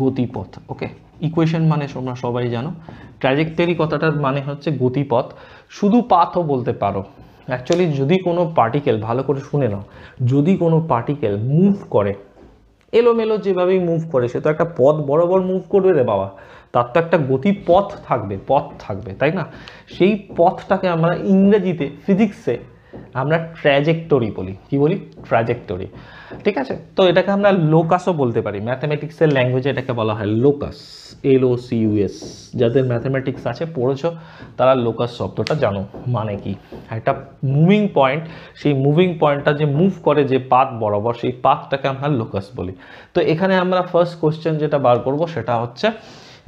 গতিপথ ওকে ইকুয়েশন মানে তোমরা সবাই জানো ট্র্যাজেক্টরি কথাটার মানে হচ্ছে গতিপথ শুধু পাথও বলতে পারো অ্যাকচুয়ালি যদি কোনো পার্টিকেল ভালো করে শুনে নাও যদি কোনো পার্টিকেল মুভ করে এলোমেলো যেভাবেই মুভ করে সে তো একটা পথ বরাবর মুভ করবে রে বাবা তার তো একটা পথ থাকবে পথ থাকবে তাই না সেই পথটাকে আমরা ইংরেজিতে ফিজিক্সে আমরা ট্র্যাজেক্টরি বলি কি বলি ট্র্যাজেক্টরি ঠিক আছে তো এটাকে আমরা লোকাসও বলতে পারি ম্যাথামেটিক্সের ল্যাঙ্গুয়েজে এটাকে বলা হয় locus L O C U S যাদের ম্যাথামেটিক্স আছে পড়েছ তারা লোকাস শব্দটা জানো মানে কি একটা মুভিং পয়েন্ট সেই মুভিং পয়েন্টটা যে মুভ করে যে পাথ বরাবর সেই পাথটাকে আমরা লোকাস বলি তো এখানে আমরা ফার্স্ট কোশ্চেন যেটা বার করব সেটা হচ্ছে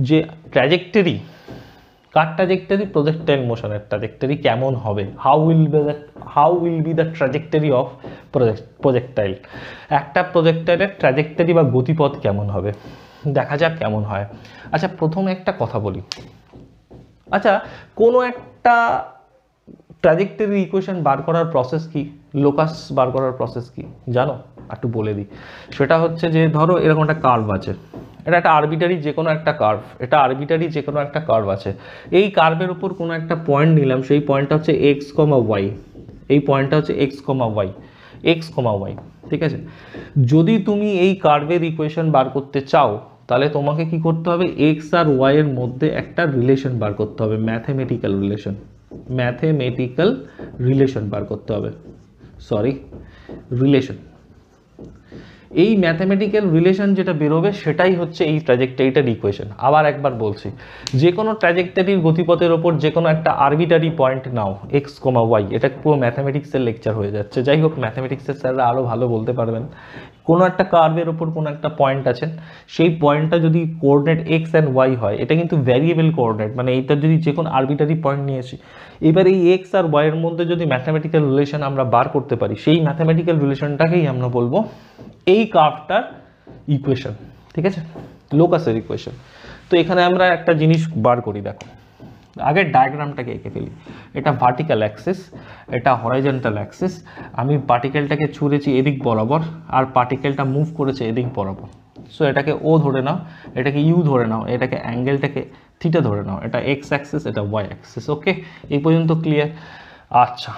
যে ট্র্যাজেক্টরি কার ট্র্যাজেক্টরি প্রজেক্টাইল মোশনের ট্র্যাজেক্টরি কেমন হবে how will be the how will be the trajectory of project projectile একটা প্রজেক্টাইলের ট্র্যাজেক্টরি বা গতিপথ কেমন হবে দেখা যাক কেমন হয় আচ্ছা প্রথমে একটা কথা বলি আচ্ছা কোনো একটা ট্র্যাজেক্টরি ইকুয়েশন বার করার প্রসেস কি লোকাস বার করার প্রসেস কি জানো একটু বলে দিই সেটা হচ্ছে যে ধরো এরকম একটা কার্ভ আছে এটা একটা আরবিটারি যে কোনো একটা কার্ভ এটা আরবিটারি যে কোনো একটা কার্ভ আছে এই কার্ভের উপর কোনো একটা পয়েন্ট নিলাম সেই পয়েন্টটা হচ্ছে এক্স কমা ওয়াই এই পয়েন্টটা হচ্ছে x comma y x comma y ঠিক আছে যদি তুমি এই কার্ভের ইকুয়েশন বার করতে চাও তাহলে তোমাকে কি করতে হবে এক্স আর ওয়াইয়ের মধ্যে একটা রিলেশন বার করতে হবে ম্যাথমেটিক্যাল রিলেশন ম্যাথেমেটিক্যাল রিলেশন বার করতে হবে সরি রিলেশন এই ম্যাথেমেটিক্যাল রিলেশন যেটা বেরোবে সেটাই হচ্ছে এই ট্র্যাজেক্টারিটার ইকুয়েশন আবার একবার বলছি যে কোনো ট্র্যাজেক্টারির গতিপথের ওপর যে কোনো একটা আরবিটারি পয়েন্ট নাও এক্স কোমা ওয়াই এটা পুরো ম্যাথামেটিক্সের লেকচার হয়ে যাচ্ছে যাই হোক ম্যাথামেটিক্সের স্যাররা আরও ভালো বলতে পারবেন কোনো একটা কার্ভের ওপর কোনো একটা পয়েন্ট আছে সেই পয়েন্টটা যদি কোঅর্ডিনেট এক্স অ্যান্ড ওয়াই হয় এটা কিন্তু ভ্যারিয়েবল কোঅর্ডিনেট মানে এইটা যদি যে কোনো আরবিটারি পয়েন্ট নিয়ে আসি এবার এই এক্স আর ওয়াইয়ের মধ্যে যদি ম্যাথামেটিক্যাল রিলেশন আমরা বার করতে পারি সেই ম্যাথামেটিক্যাল রিলেশনটাকেই আমরা বলবো এই কার্ভটার ইকুয়েশন ঠিক আছে লোকাসের ইকুয়েশন তো এখানে আমরা একটা জিনিস বার করি দেখো আগে ডায়াগ্রামটাকে এঁকে ফেলি এটা ভার্টিক্যাল অ্যাক্সিস এটা হরাইজেন্টাল অ্যাক্সিস আমি পার্টিকেলটাকে ছুঁড়েছি এদিক বরাবর আর পার্টিকেলটা মুভ করেছে এদিক বরাবর সো এটাকে ও ধরে নাও এটাকে ইউ ধরে নাও এটাকে অ্যাঙ্গেলটাকে থিটা ধরে নাও এটা এক্স অ্যাক্সিস এটা ওয়াই অ্যাক্সিস ওকে এই পর্যন্ত ক্লিয়ার আচ্ছা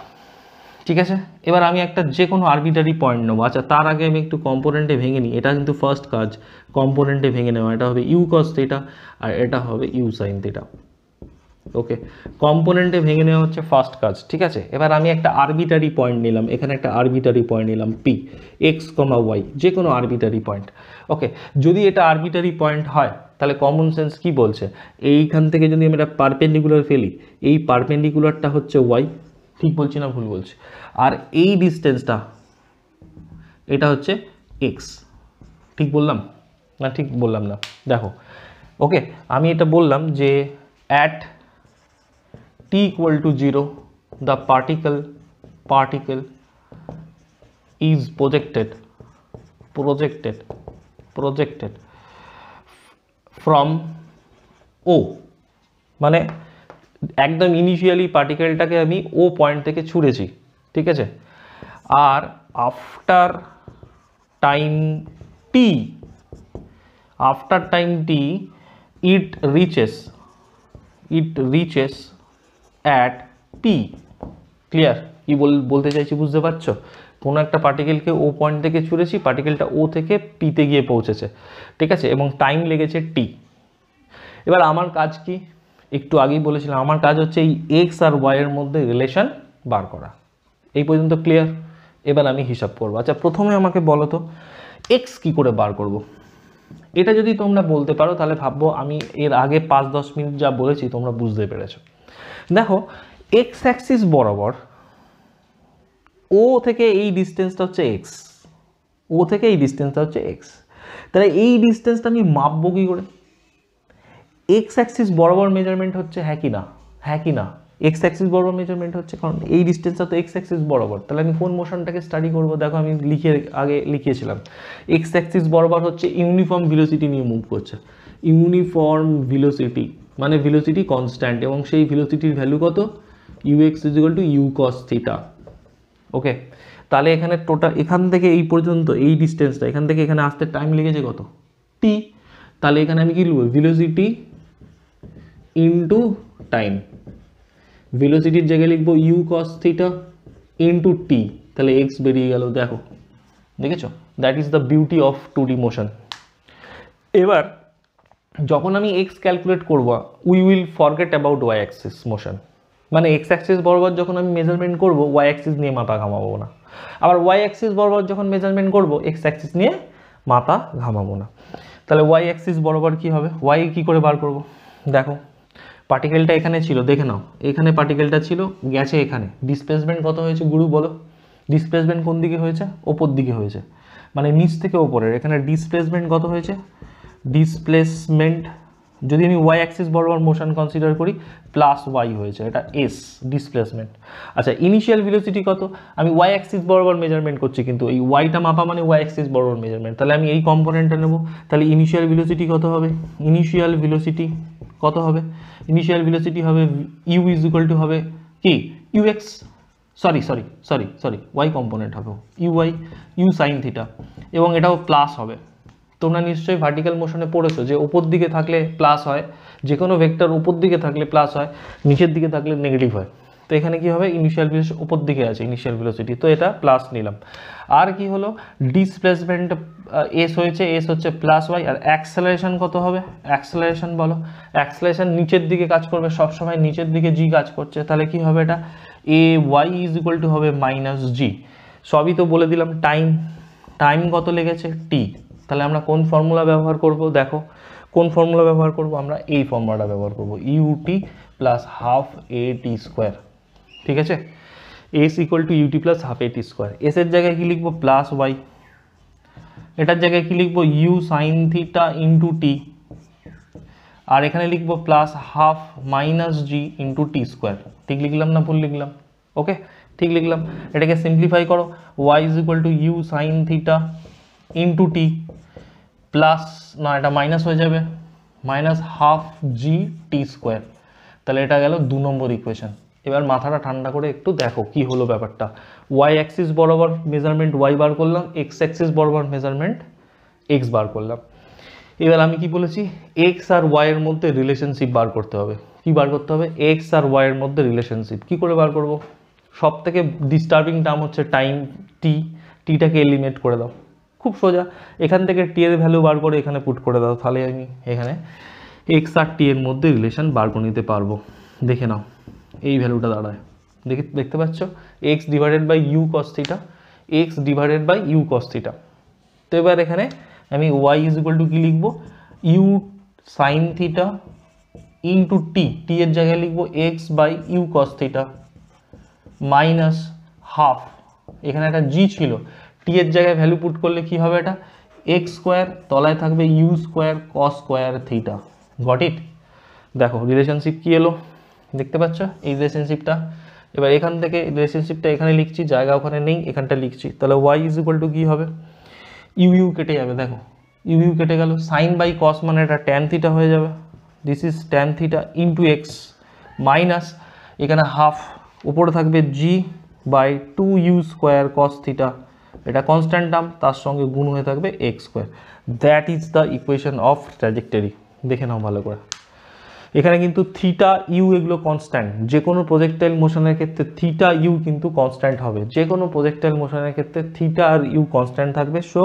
ঠিক আছে এবার আমি একটা যে কোনো আরবিটারি পয়েন্ট নেবো আচ্ছা তার আগে আমি একটু কম্পোনেন্টে ভেঙে নিই এটা কিন্তু ফার্স্ট কাজ কম্পোনেন্টে ভেঙে নেওয়া এটা হবে ইউ কস থিটা আর এটা হবে ইউ সাইন এটা ওকে কম্পোনেন্টে ভেঙে নেওয়া হচ্ছে ফার্স্ট কাজ ঠিক আছে এবার আমি একটা আরবিটারি পয়েন্ট নিলাম এখানে একটা আরবিটারি পয়েন্ট নিলাম পি এক্স কমা ওয়াই যে কোনো আরবিটারি পয়েন্ট ওকে যদি এটা আরবিটারি পয়েন্ট হয় তাহলে কমন সেন্স কি বলছে এইখান থেকে যদি আমি পারপেন্ডিকুলার ফেলি এই পারপেন্ডিকুলারটা হচ্ছে ওয়াই ঠিক বলছি না ভুল বলছি আর এই ডিস্টেন্সটা এটা হচ্ছে এক্স ঠিক বললাম না ঠিক বললাম না দেখো ওকে আমি এটা বললাম যে at t equal to 0 the particle particle is projected projected projected from O মানে একদম ইনিশিয়ালি পার্টিকেলটাকে আমি ও পয়েন্ট থেকে ছুঁড়েছি ঠিক আছে আর after time t after time t it reaches it reaches at P clear কি বলতে চাইছি বুঝতে পারছো কোনো একটা পার্টিকেলকে ও পয়েন্ট থেকে ছুঁড়েছি পার্টিকেলটা ও থেকে পিতে গিয়ে পৌঁছেছে ঠিক আছে এবং টাইম লেগেছে টি এবার আমার কাজ কি একটু আগেই বলেছিলাম আমার কাজ হচ্ছে এই এক্স আর ওয়াইয়ের মধ্যে রিলেশন বার করা এই পর্যন্ত ক্লিয়ার এবার আমি হিসাব করব আচ্ছা প্রথমে আমাকে বলো তো এক্স কী করে বার করব। এটা যদি তোমরা বলতে পারো তাহলে ভাববো আমি এর আগে পাঁচ দশ মিনিট যা বলেছি তোমরা বুঝতে পেরেছো দেখো এক্স অ্যাক্সিস বরাবর ও থেকে এই ডিস্টেন্সটা হচ্ছে এক্স ও থেকে এই ডিস্টেন্সটা হচ্ছে এক্স তাহলে এই ডিস্টেন্সটা আমি মাপবো কী করে এক্স অ্যাক্সিস বরাবর মেজারমেন্ট হচ্ছে হ্যাঁ কি না হ্যাঁ কি না এক্স অ্যাক্সিস বরাবর মেজারমেন্ট হচ্ছে কারণ এই ডিস্টেন্সটা তো এক্স অ্যাক্সিস বরাবর তাহলে আমি কোন মোশনটাকে স্টাডি করব দেখো আমি লিখে আগে লিখিয়েছিলাম এক্স অ্যাক্সিস বরাবর হচ্ছে ইউনিফর্ম ভিলোসিটি নিয়ে মুভ করছে ইউনিফর্ম ভিলোসিটি মানে ভেলোসিটি কনস্ট্যান্ট এবং সেই ভেলোসিটির ভ্যালু কত u x is equal to u cos theta okay তাহলে এখানে টোটাল এখান থেকে এই পর্যন্ত এই ডিস্টেন্সটা এখান থেকে এখানে আসতে টাইম লেগেছে কত টি তাহলে এখানে আমি কি লিখব ভেলোসিটি ইনটু টাইম ভেলোসিটির জায়গায় লিখবো u cos theta into t তাহলে এক্স বেরিয়ে গেল দেখো দেখেছো that is the beauty of two D motion এবার যখন আমি এক্স ক্যালকুলেট করবো we will forget about y axis motion মানে এক্স অ্যাক্সিস বরাবর যখন আমি মেজারমেন্ট করবো ওয়াই অ্যাক্সিস নিয়ে মাথা ঘামাবো না আবার ওয়াই অ্যাক্সিস বরাবর যখন মেজারমেন্ট করব এক্স অ্যাক্সিস নিয়ে মাথা ঘামাবো না তাহলে ওয়াই অ্যাক্সিস বরাবর কি হবে ওয়াই কি করে বার করব দেখো পার্টিকেলটা এখানে ছিল দেখে নাও এখানে পার্টিকেলটা ছিল গেছে এখানে ডিসপ্লেসমেন্ট কত হয়েছে গুরু বলো ডিসপ্লেসমেন্ট কোন দিকে হয়েছে ওপর দিকে হয়েছে মানে নিচ থেকে ওপরের এখানে ডিসপ্লেসমেন্ট কত হয়েছে ডিসপ্লেসমেন্ট যদি আমি ওয়াই অ্যাক্সিস বরাবর মোশন কনসিডার করি প্লাস ওয়াই হয়েছে এটা এস ডিসপ্লেসমেন্ট আচ্ছা ইনিশিয়াল ভিলোসিটি কত আমি ওয়াই অ্যাক্সিস বরাবর মেজারমেন্ট করছি কিন্তু এই ওয়াইটা মাপা মানে ওয়াই অ্যাক্সিস বরাবর মেজারমেন্ট তাহলে আমি এই কম্পোনেন্টটা নেব তাহলে ইনিশিয়াল ভিলোসিটি কত হবে ইনিশিয়াল ভিলোসিটি কত হবে ইনিশিয়াল ভিলোসিটি হবে ইউ ইজ ইকুয়াল টু হবে কি u x sorry sorry sorry sorry y component হবে u y u sine theta এবং এটাও প্লাস হবে তোমরা নিশ্চয়ই ভার্টিক্যাল মোশনে পড়েছো যে উপর দিকে থাকলে প্লাস হয় যে কোনো ভেক্টর উপর দিকে থাকলে প্লাস হয় নিচের দিকে থাকলে নেগেটিভ হয় তো এখানে কি হবে ইনিশিয়াল ভেলোসিটি উপর দিকে আছে ইনিশিয়াল ভেলোসিটি তো এটা প্লাস নিলাম আর কি হলো ডিসপ্লেসমেন্ট এস হয়েছে এস হচ্ছে প্লাস ওয়াই আর অ্যাক্সেলারেশন কত হবে অ্যাক্সেলারেশন বলো অ্যাক্সেলারেশন নিচের দিকে কাজ করবে সবসময় নিচের দিকে জি কাজ করছে তাহলে কি হবে এটা a y is equal to হবে মাইনাস জি সবই তো বলে দিলাম টাইম টাইম কত লেগেছে টি তাহলে আমরা কোন ফর্মুলা ব্যবহার করব দেখো কোন ফর্মুলা ব্যবহার করব আমরা এই ফর্মুলাটা ব্যবহার করব u t plus half a t square ঠিক আছে s equal to u t plus half a t square এসের জায়গায় কি লিখবো প্লাস ওয়াই এটার জায়গায় কি লিখবো u sine theta into t আর এখানে লিখবো plus half minus g into t square ঠিক লিখলাম না ভুল লিখলাম ওকে ঠিক লিখলাম এটাকে সিম্পলিফাই করো y is equal to u sine theta into t plus না এটা মাইনাস হয়ে যাবে minus half g t square তাহলে এটা গেল দু নম্বর ইকুয়েশন এবার মাথাটা ঠান্ডা করে একটু দেখো কি হলো ব্যাপারটা ওয়াই অ্যাক্সিস বরাবর মেজারমেন্ট ওয়াই বার করলাম এক্স অ্যাক্সিস বরাবর মেজারমেন্ট এক্স বার করলাম এবার আমি কি বলেছি এক্স আর ওয়াইয়ের মধ্যে রিলেশনশিপ বার করতে হবে কি বার করতে হবে এক্স আর ওয়াইয়ের মধ্যে রিলেশনশিপ কি করে বার করব সব থেকে ডিস্টার্বিং টার্ম হচ্ছে টাইম টি টিটাকে এলিমিনেট করে দাও খুব সোজা এখান থেকে টি এর ভ্যালু বার করে এখানে পুট করে দাও তাহলে আমি এখানে এক্স আর টি এর মধ্যে রিলেশন বার করে নিতে পারবো দেখে নাও এই ভ্যালুটা দাঁড়ায় দেখে দেখতে পাচ্ছ x divided by u cos theta x divided by u cos theta তো এবার এখানে আমি ওয়াই ইজ ইকুয়াল টু কী লিখবো u sine theta into t t এর জায়গায় লিখবো x by u cos theta minus half এখানে একটা জি ছিল টি এর জায়গায় ভ্যালু পুট করলে কি হবে এটা এক্স স্কোয়ার তলায় থাকবে u square cos square theta got it দেখো রিলেশনশিপ কি এলো দেখতে পাচ্ছ এই রিলেশনশিপটা এবার এখান থেকে রিলেশনশিপটা এখানে লিখছি জায়গা ওখানে নেই এখানটা লিখছি তাহলে ওয়াই ইজ ইকুয়াল টু কী হবে ইউ ইউ কেটে যাবে দেখো ইউ ইউ কেটে গেল সাইন বাই কস মানে এটা ট্যান থিটা হয়ে যাবে this is tan theta into x minus এখানে হাফ উপরে থাকবে g by two u square cos theta এটা কনস্ট্যান্ট টার্ম তার সঙ্গে গুণ হয়ে থাকবে x square that is the equation of trajectory দেখে নাও ভালো করে এখানে কিন্তু থিটা ইউ এগুলো কনস্ট্যান্ট যে কোনো প্রজেক্টাইল মোশনের ক্ষেত্রে থিটা ইউ কিন্তু কনস্ট্যান্ট হবে যে কোনো প্রজেক্টাইল মোশনের ক্ষেত্রে থিটা আর ইউ কনস্ট্যান্ট থাকবে সো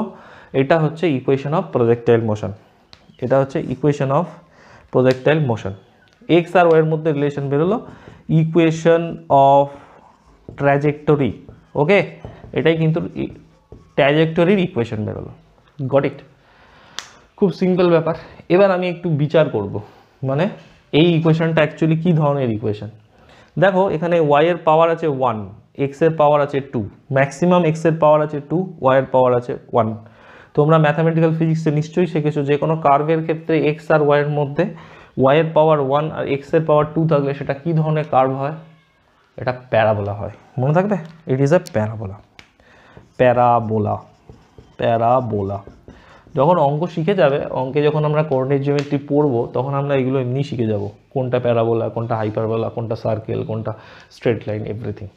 এটা হচ্ছে ইকুয়েশন অফ প্রজেক্টাইল মোশন এটা হচ্ছে equation of projectile motion x আর ওয়ের মধ্যে রিলেশন বেরোলো ইকুয়েশন অফ ট্র্যাজেক্টরি ওকে এটাই কিন্তু ট্র্যাজেক্টরির ইকুয়েশন বেরোলো গট ইট খুব সিম্পল ব্যাপার এবার আমি একটু বিচার করব মানে এই ইকুয়েশনটা অ্যাকচুয়ালি কী ধরনের ইকুয়েশন দেখো এখানে ওয়াইয়ের পাওয়ার আছে ওয়ান এক্সের পাওয়ার আছে টু ম্যাক্সিমাম এক্সের পাওয়ার আছে টু ওয়াইয়ের পাওয়ার আছে ওয়ান তোমরা ম্যাথামেটিক্যাল ফিজিক্সে নিশ্চয়ই শিখেছো যে কোনো কার্ভের ক্ষেত্রে এক্স আর ওয়াইয়ের মধ্যে ওয়াইয়ের পাওয়ার ওয়ান আর এক্সের পাওয়ার টু থাকলে সেটা কী ধরনের কার্ভ হয় এটা প্যারাবোলা হয় মনে থাকবে it is a parabola parabola parabola যখন অঙ্ক শিখে যাবে অঙ্কে যখন আমরা কর্ণের জিওমেট্রি পড়বো তখন আমরা এগুলো এমনি শিখে যাব কোনটা প্যারাবোলা কোনটা হাইপারবোলা কোনটা সার্কেল কোনটা স্ট্রেট লাইন এভরিথিং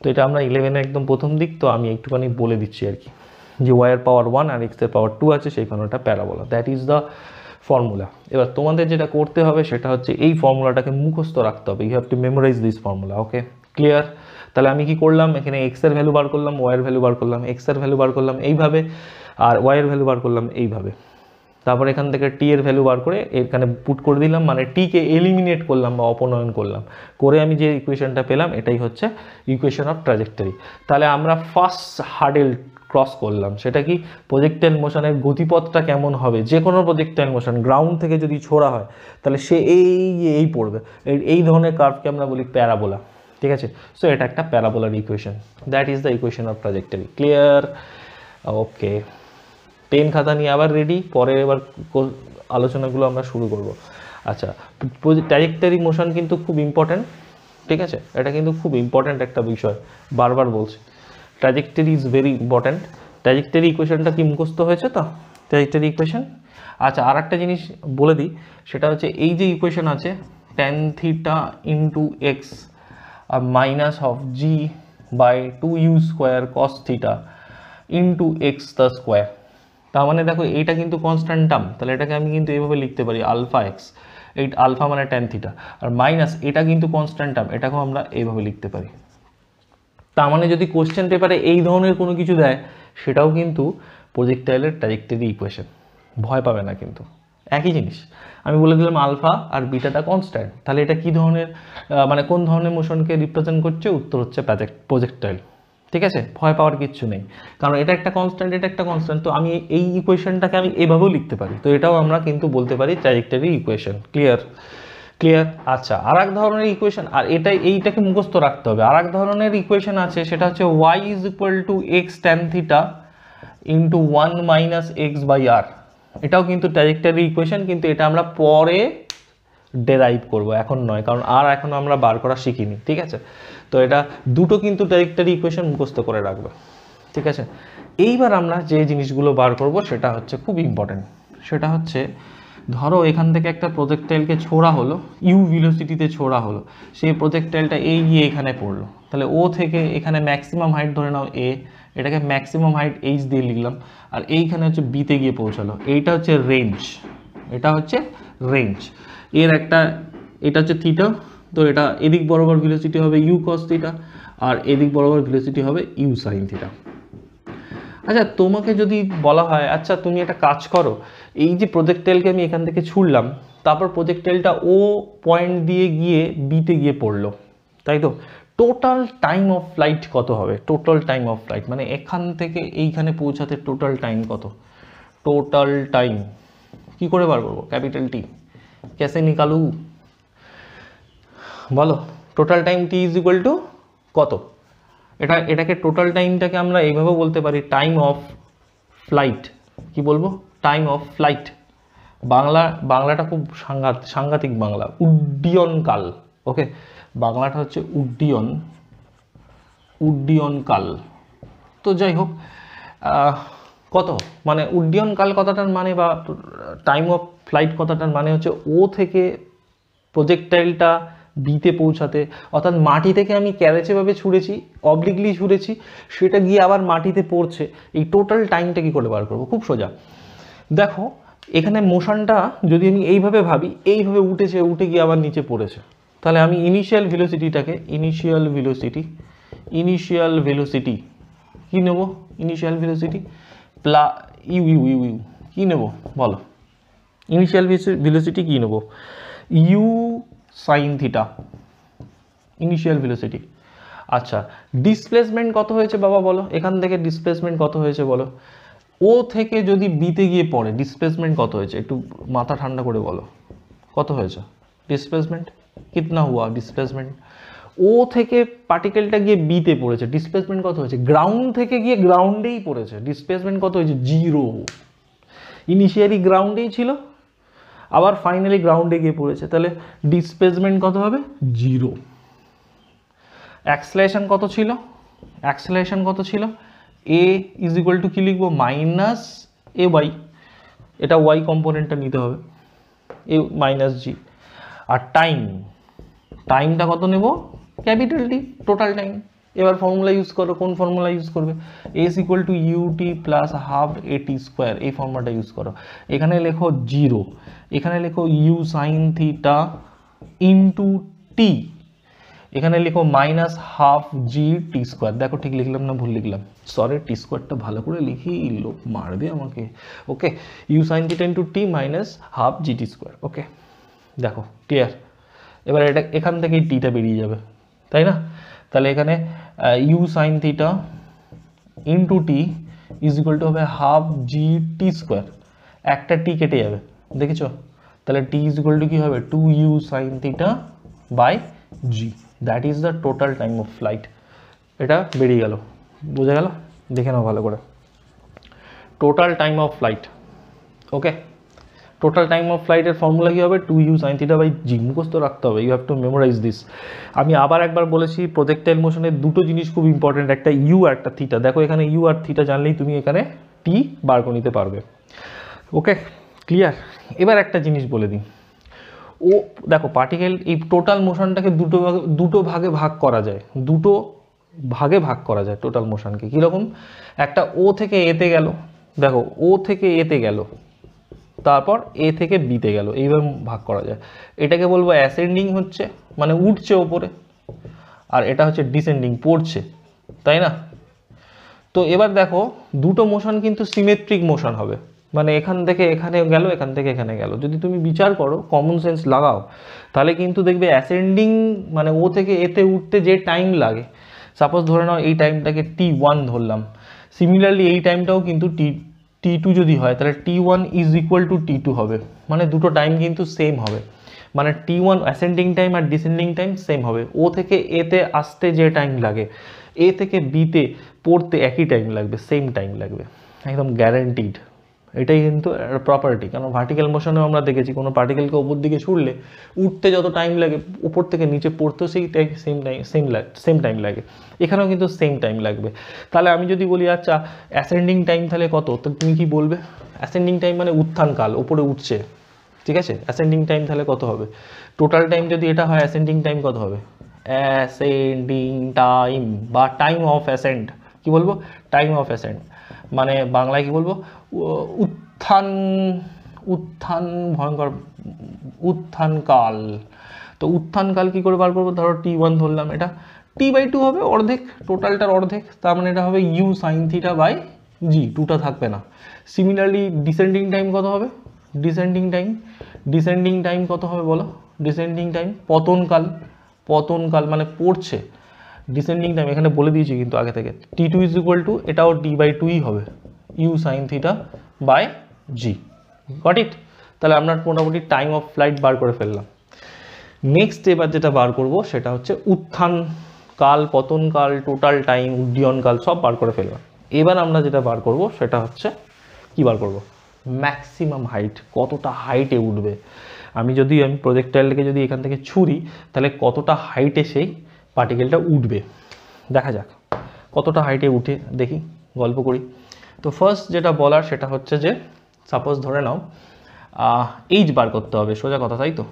তো এটা আমরা ইলেভেনে একদম প্রথম দিক তো আমি একটুখানি বলে দিচ্ছি আর কি যে ওয়াইয়ের পাওয়ার ওয়ান আর এক্সের পাওয়ার টু আছে সেই ওটা parabola that is the formula এবার তোমাদের যেটা করতে হবে সেটা হচ্ছে এই ফর্মুলাটাকে মুখস্থ রাখতে হবে you have to memorise this formula okay clear তাহলে আমি কি করলাম এখানে এর ভ্যালু বার করলাম ওয়াইয়ের ভ্যালু বার করলাম এর ভ্যালু বার করলাম এইভাবে আর ওয়াইয়ের ভ্যালু বার করলাম এইভাবে তারপর এখান থেকে টি এর ভ্যালু বার করে এখানে পুট করে দিলাম মানে টিকে এলিমিনেট করলাম বা অপনয়ন করলাম করে আমি যে ইকুয়েশনটা পেলাম এটাই হচ্ছে ইকুয়েশন অফ ট্রাজেক্টরি তাহলে আমরা ফার্স্ট হার্ডেল ক্রস করলাম সেটা কি প্রজেক্টাইল মোশনের গতিপথটা কেমন হবে যে কোনো প্রজেক্টাইল মোশন গ্রাউন্ড থেকে যদি ছোড়া হয় তাহলে সে এই এই পড়বে এই ধরনের কার্ভকে আমরা বলি প্যারাবোলা ঠিক আছে সো এটা একটা প্যারাবোলার equation that is the equation of trajectory clear okay pen খাতা নিয়ে আবার রেডি পরে এবার আলোচনাগুলো আমরা শুরু করব আচ্ছা ট্যারেক্টারি মোশন কিন্তু খুব ইম্পর্ট্যান্ট ঠিক আছে এটা কিন্তু খুব ইম্পর্ট্যান্ট একটা বিষয় বারবার বলছি trajectory is very important trajectory ইকুয়েশনটা কি মুখস্ত হয়েছে তো ট্র্যাজেক্টারি ইকুয়েশন আচ্ছা আর একটা জিনিস বলে দিই সেটা হচ্ছে এই যে ইকুয়েশন আছে tan theta into x minus of g by 2u square cos theta into x the square তার মানে দেখো এটা কিন্তু কনস্ট্যান্ট টার্ম তাহলে এটাকে আমি কিন্তু এইভাবে লিখতে পারি আলফা এক্স এই আলফা মানে টেন থিটা আর মাইনাস এটা কিন্তু কনস্ট্যান্ট টার্ম এটাকেও আমরা এইভাবে লিখতে পারি তার মানে যদি কোশ্চেন পেপারে এই ধরনের কোনো কিছু দেয় সেটাও কিন্তু প্রজেক্টাইলের ট্র্যাজেক্টরি ইকুয়েশন ভয় পাবে না কিন্তু একই জিনিস আমি বলে দিলাম আলফা আর বিটাটা কনস্ট্যান্ট তাহলে এটা কি ধরনের মানে কোন ধরনের মোশনকে রিপ্রেজেন্ট করছে উত্তর হচ্ছে প্রজেক্টাইল ঠিক আছে ভয় পাওয়ার কিচ্ছু নেই কারণ এটা একটা কনস্ট্যান্ট এটা একটা কনস্ট্যান্ট তো আমি এই ইকুয়েশনটাকে আমি এভাবেও লিখতে পারি তো এটাও আমরা কিন্তু বলতে পারি ট্রাজেক্টারি ইকুয়েশন ক্লিয়ার ক্লিয়ার আচ্ছা আর এক ধরনের ইকুয়েশন আর এটা এইটাকে মুখস্থ রাখতে হবে আর এক ধরনের ইকুয়েশন আছে সেটা হচ্ছে y is equal to x tan theta into one minus x by আর এটাও কিন্তু ট্রাজেক্টারি ইকুয়েশন কিন্তু এটা আমরা পরে ডেরাইভ করব এখন নয় কারণ আর এখন আমরা বার করা শিখিনি ঠিক আছে তো এটা দুটো কিন্তু ট্রাজেক্টারি ইকুয়েশন মুখস্থ করে রাখবে ঠিক আছে এইবার আমরা যে জিনিসগুলো বার করব সেটা হচ্ছে খুব ইম্পর্টেন্ট সেটা হচ্ছে ধরো এখান থেকে একটা প্রজেক্টাইলকে ছোড়া হলো ইউ ভিলোসিটিতে ছোড়া হলো সেই প্রজেক্টাইলটা এই গিয়ে এখানে পড়লো তাহলে ও থেকে এখানে ম্যাক্সিমাম হাইট ধরে নাও এ এটাকে ম্যাক্সিমাম হাইট এইচ দিয়ে লিখলাম আর এইখানে হচ্ছে বিতে গিয়ে পৌঁছালো এইটা হচ্ছে রেঞ্জ এটা হচ্ছে রেঞ্জ এর একটা এটা হচ্ছে থিটা তো এটা এদিক বরাবর ভিলোসিটি হবে ইউ কস থিটা আর এদিক বরাবর ভিলোসিটি হবে ইউ সাইন থিটা আচ্ছা তোমাকে যদি বলা হয় আচ্ছা তুমি একটা কাজ করো এই যে প্রজেক্টাইলকে আমি এখান থেকে ছুড়লাম তারপর প্রজেক্টাইলটা ও পয়েন্ট দিয়ে গিয়ে বিতে গিয়ে পড়লো তাই তো টোটাল টাইম অফ ফ্লাইট কত হবে টোটাল টাইম অফ ফ্লাইট মানে এখান থেকে এইখানে পৌঁছাতে টোটাল টাইম কত টোটাল টাইম কি করে বার করবো ক্যাপিটাল টি ক্যাসে নিকালু বলো total time t is equal to কত এটা এটাকে টোটাল টাইমটাকে আমরা এইভাবে বলতে পারি টাইম অফ ফ্লাইট কি বলবো টাইম অফ ফ্লাইট বাংলা বাংলাটা খুব সাংঘাত সাংঘাতিক বাংলা উড্ডয়নকাল ওকে বাংলাটা হচ্ছে উড্ডিয়ন কাল তো যাই হোক কত মানে কাল কথাটার মানে বা টাইম অফ ফ্লাইট কথাটার মানে হচ্ছে ও থেকে প্রজেক্টাইলটা বিতে পৌঁছাতে অর্থাৎ মাটি থেকে আমি ক্যারেচেভাবে ছুঁড়েছি অবলিকলি ছুঁড়েছি সেটা গিয়ে আবার মাটিতে পড়ছে এই টোটাল টাইমটা কী করে বার করবো খুব সোজা দেখো এখানে মোশনটা যদি আমি এইভাবে ভাবি এইভাবে উঠেছে উঠে গিয়ে আবার নিচে পড়েছে তাহলে আমি ইনিশিয়াল ভেলোসিটিটাকে ইনিশিয়াল ভেলোসিটি ইনিশিয়াল ভেলোসিটি কী নেব ইনিশিয়াল ভেলোসিটি প্লা ইউ ইউ ইউ ইউ কী নেব বলো ইনিশিয়াল ভেলোসিটি কী নেব u sine theta initial velocity আচ্ছা ডিসপ্লেসমেন্ট কত হয়েছে বাবা বলো এখান থেকে ডিসপ্লেসমেন্ট কত হয়েছে বলো ও থেকে যদি বিতে গিয়ে পড়ে ডিসপ্লেসমেন্ট কত হয়েছে একটু মাথা ঠান্ডা করে বলো কত হয়েছে ডিসপ্লেসমেন্ট কিতনা হুয়া ডিসপ্লেসমেন্ট ও থেকে পার্টিকেলটা গিয়ে বিতে পড়েছে ডিসপ্লেসমেন্ট কত হয়েছে গ্রাউন্ড থেকে গিয়ে গ্রাউন্ডেই পড়েছে ডিসপ্লেসমেন্ট কত হয়েছে জিরো ইনিশিয়ালি গ্রাউন্ডেই ছিল আবার ফাইনালি গ্রাউন্ডে গিয়ে পড়েছে তাহলে ডিসপ্লেসমেন্ট কত হবে জিরো অ্যাক্সেলারেশন কত ছিল অ্যাক্সেলারেশন কত ছিল এ ইজ ইকুয়াল টু কী লিখবো মাইনাস এ ওয়াই এটা ওয়াই কম্পোনেন্টটা নিতে হবে এ মাইনাস জি আর টাইম টাইমটা কত নেব ক্যাপিটাল টি টোটাল টাইম এবার ফর্মুলা ইউজ করো কোন ফর্মুলা ইউজ করবে s equal to u t plus half a t square এই ফর্মুলাটা ইউজ করো এখানে লেখো জিরো এখানে লেখো u sine theta into t এখানে লিখো minus half g t square দেখো ঠিক লিখলাম না ভুল লিখলাম সরি টি স্কোয়ারটা ভালো করে লিখি লোক মারবে আমাকে okay u sine theta into t minus half g t square okay দেখো ক্লিয়ার এবার এটা এখান থেকেই টিটা বেরিয়ে যাবে তাই না তাহলে এখানে u sine theta into t is equal to হবে হাফ জি টি স্কোয়ার একটা টি কেটে যাবে দেখেছো তাহলে টি ইজ ইকুয়াল টু কী হবে two u sine theta by g that is the total time of flight এটা বেরিয়ে গেল বোঝা গেল দেখে নাও ভালো করে total time of flight okay total time of ফ্লাইটের ফর্মুলা কী হবে two u sine theta by g মুখস্থ রাখতে হবে you have to memorise this আমি আবার একবার বলেছি প্রজেক্টাইল মোশনের দুটো জিনিস খুব ইম্পর্টেন্ট একটা ইউ আর একটা থিটা দেখো এখানে ইউ আর থিটা জানলেই তুমি এখানে টি বার করে নিতে পারবে ওকে ক্লিয়ার এবার একটা জিনিস বলে দিই ও দেখো পার্টিকেল এই টোটাল মোশনটাকে দুটো দুটো ভাগে ভাগ করা যায় দুটো ভাগে ভাগ করা যায় টোটাল মোশনকে কীরকম একটা ও থেকে এতে গেল দেখো ও থেকে এতে গেল তারপর এ থেকে বিতে গেল এইভাবে ভাগ করা যায় এটাকে বলবো অ্যাসেন্ডিং হচ্ছে মানে উঠছে ওপরে আর এটা হচ্ছে ডিসেন্ডিং পড়ছে তাই না তো এবার দেখো দুটো মোশন কিন্তু সিমেট্রিক মোশন হবে মানে এখান থেকে এখানে গেল এখান থেকে এখানে গেল যদি তুমি বিচার করো কমন সেন্স লাগাও তাহলে কিন্তু দেখবে অ্যাসেন্ডিং মানে ও থেকে এতে উঠতে যে টাইম লাগে সাপোজ ধরে নাও এই টাইমটাকে টি ওয়ান ধরলাম সিমিলারলি এই টাইমটাও কিন্তু টি টি টু যদি হয় তাহলে t one is equal to t two হবে মানে দুটো টাইম কিন্তু সেম হবে মানে টি ওয়ান অ্যাসেন্ডিং টাইম আর ডিসেন্ডিং টাইম সেম হবে ও থেকে এতে আসতে যে টাইম লাগে এ থেকে বিতে পড়তে একই টাইম লাগবে সেম টাইম লাগবে একদম গ্যারান্টিড এটাই কিন্তু প্রপার্টি কারণ ভার্টিক্যাল মোশনেও আমরা দেখেছি কোনো পার্টিকেলকে ওপর দিকে ছুড়লে উঠতে যত টাইম লাগে উপর থেকে নিচে পড়তেও সেই time same time same same time লাগে এখানেও কিন্তু সেম টাইম লাগবে তাহলে আমি যদি বলি আচ্ছা অ্যাসেন্ডিং টাইম তাহলে কত তো তুমি কি বলবে অ্যাসেন্ডিং টাইম মানে উত্থানকাল ওপরে উঠছে ঠিক আছে অ্যাসেন্ডিং টাইম তাহলে কত হবে টোটাল টাইম যদি এটা হয় অ্যাসেন্ডিং টাইম কত হবে অ্যাসেন্ডিং টাইম বা টাইম অফ অ্যাসেন্ট কি বলবো টাইম অফ অ্যাসেন্ট মানে বাংলায় কি বলবো উত্থান উত্থান ভয়ঙ্কর উত্থানকাল তো উত্থানকাল কি করে বার করবো ধরো টি ওয়ান ধরলাম এটা টি বাই টু হবে অর্ধেক টোটালটার অর্ধেক তার মানে এটা হবে u sine theta by g টুটা থাকবে না সিমিলারলি ডিসেন্ডিং টাইম কত হবে ডিসেন্ডিং টাইম ডিসেন্ডিং টাইম কত হবে বলো ডিসেন্ডিং টাইম পতনকাল পতনকাল মানে পড়ছে ডিসেন্ডিং টাইম এখানে বলে দিয়েছি কিন্তু আগে থেকে t two is equal to এটাও টি বাই টুই হবে u sine theta by g got it তাহলে আমরা মোটামুটি টাইম অফ ফ্লাইট বার করে ফেললাম নেক্সট এবার যেটা বার করব সেটা হচ্ছে উত্থান কাল পতন কাল টোটাল টাইম উড্ডয়ন কাল সব বার করে ফেললাম এবার আমরা যেটা বার করব সেটা হচ্ছে কি বার করব ম্যাক্সিমাম হাইট কতটা হাইটে উঠবে আমি যদি আমি প্রজেক্টাইলটাকে যদি এখান থেকে ছুরি তাহলে কতটা হাইটে সেই পার্টিকেলটা উঠবে দেখা যাক কতটা হাইটে উঠে দেখি গল্প করি তো ফার্স্ট যেটা বলার সেটা হচ্ছে যে সাপোজ ধরে নাও এইজ বার করতে হবে সোজা কথা তাই তো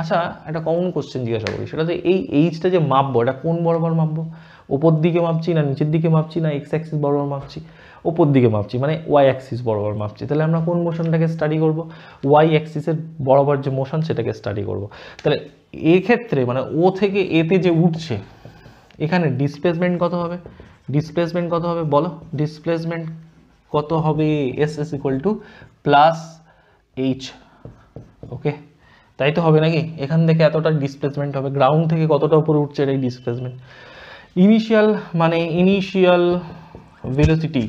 আচ্ছা একটা কমন কোশ্চেন জিজ্ঞাসা করি সেটা যে এই এইজটা যে মাপবো এটা কোন বরাবর মাপবো ওপর দিকে মাপছি না নিচের দিকে মাপছি না এক্স অ্যাক্সিস বরাবর মাপছি ওপর দিকে মাপছি মানে ওয়াই অ্যাক্সিস বরাবর মাপছি তাহলে আমরা কোন মোশনটাকে স্টাডি করব ওয়াই অ্যাক্সিসের বরাবর যে মোশন সেটাকে স্টাডি করব তাহলে এক্ষেত্রে মানে ও থেকে এতে যে উঠছে এখানে ডিসপ্লেসমেন্ট কত হবে ডিসপ্লেসমেন্ট কত হবে বলো ডিসপ্লেসমেন্ট কত হবে s s equal to plus h okay তাই তো হবে নাকি এখান থেকে এতটা ডিসপ্লেসমেন্ট হবে গ্রাউন্ড থেকে কতটা উপরে উঠছে এটাই ডিসপ্লেসমেন্ট ইনিশিয়াল মানে ইনিশিয়াল ভেলোসিটি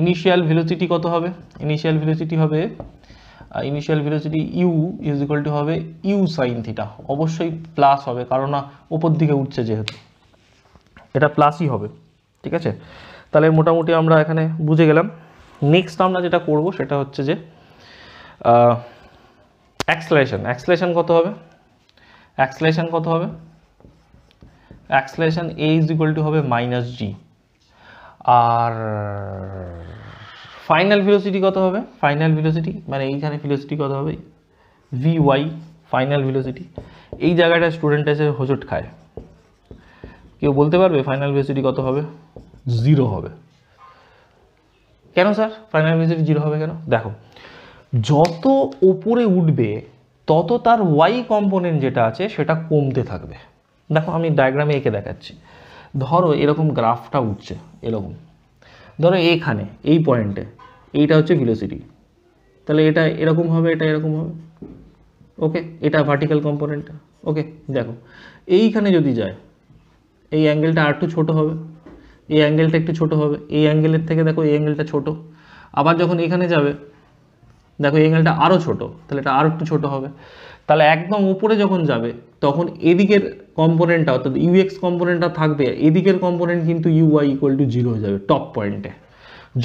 ইনিশিয়াল ভেলোসিটি কত হবে ইনিশিয়াল ভেলোসিটি হবে initial velocity u is equal to হবে ইউ সাইন থিটা অবশ্যই প্লাস হবে কারণ না ওপর দিকে উঠছে যেহেতু এটা প্লাসই হবে ঠিক আছে তাহলে মোটামুটি আমরা এখানে বুঝে গেলাম নেক্সট আমরা যেটা করব সেটা হচ্ছে যে অ্যাক্সলেশন অ্যাক্সলেশন কত হবে অ্যাক্সলেশন কত হবে acceleration a is equal to হবে মাইনাস জি আর ফাইনাল ভিলোসিটি কত হবে ফাইনাল ভিলোসিটি মানে এইখানে ভিলোসিটি কত হবে ভি ওয়াই ফাইনাল ভিলোসিটি এই জায়গাটা স্টুডেন্ট এসে হোঁচট খায় কেউ বলতে পারবে ফাইনাল ভিলোসিটি কত হবে জিরো হবে কেন স্যার ফাইনাল রেজাল্ট জিরো হবে কেন দেখো যত ওপরে উঠবে তত তার ওয়াই কম্পোনেন্ট যেটা আছে সেটা কমতে থাকবে দেখো আমি ডায়াগ্রামে এঁকে দেখাচ্ছি ধরো এরকম গ্রাফটা উঠছে এরকম ধরো এখানে এই পয়েন্টে এইটা হচ্ছে ভিলোসিটি তাহলে এটা এরকম হবে এটা এরকম হবে ওকে এটা ভার্টিক্যাল কম্পোনেন্ট ওকে দেখো এইখানে যদি যায় এই অ্যাঙ্গেলটা আর একটু ছোটো হবে এই অ্যাঙ্গেলটা একটু ছোটো হবে এই অ্যাঙ্গেলের থেকে দেখো এই অ্যাঙ্গেলটা ছোটো আবার যখন এখানে যাবে দেখো এই অ্যাঙ্গেলটা আরও ছোটো তাহলে এটা আরও একটু ছোটো হবে তাহলে একদম উপরে যখন যাবে তখন এদিকের কম্পোনেন্টটা অর্থাৎ ইউএক্স কম্পোনেন্টটা থাকবে এদিকের কম্পোনেন্ট কিন্তু u y equal to zero হয়ে যাবে টপ পয়েন্টে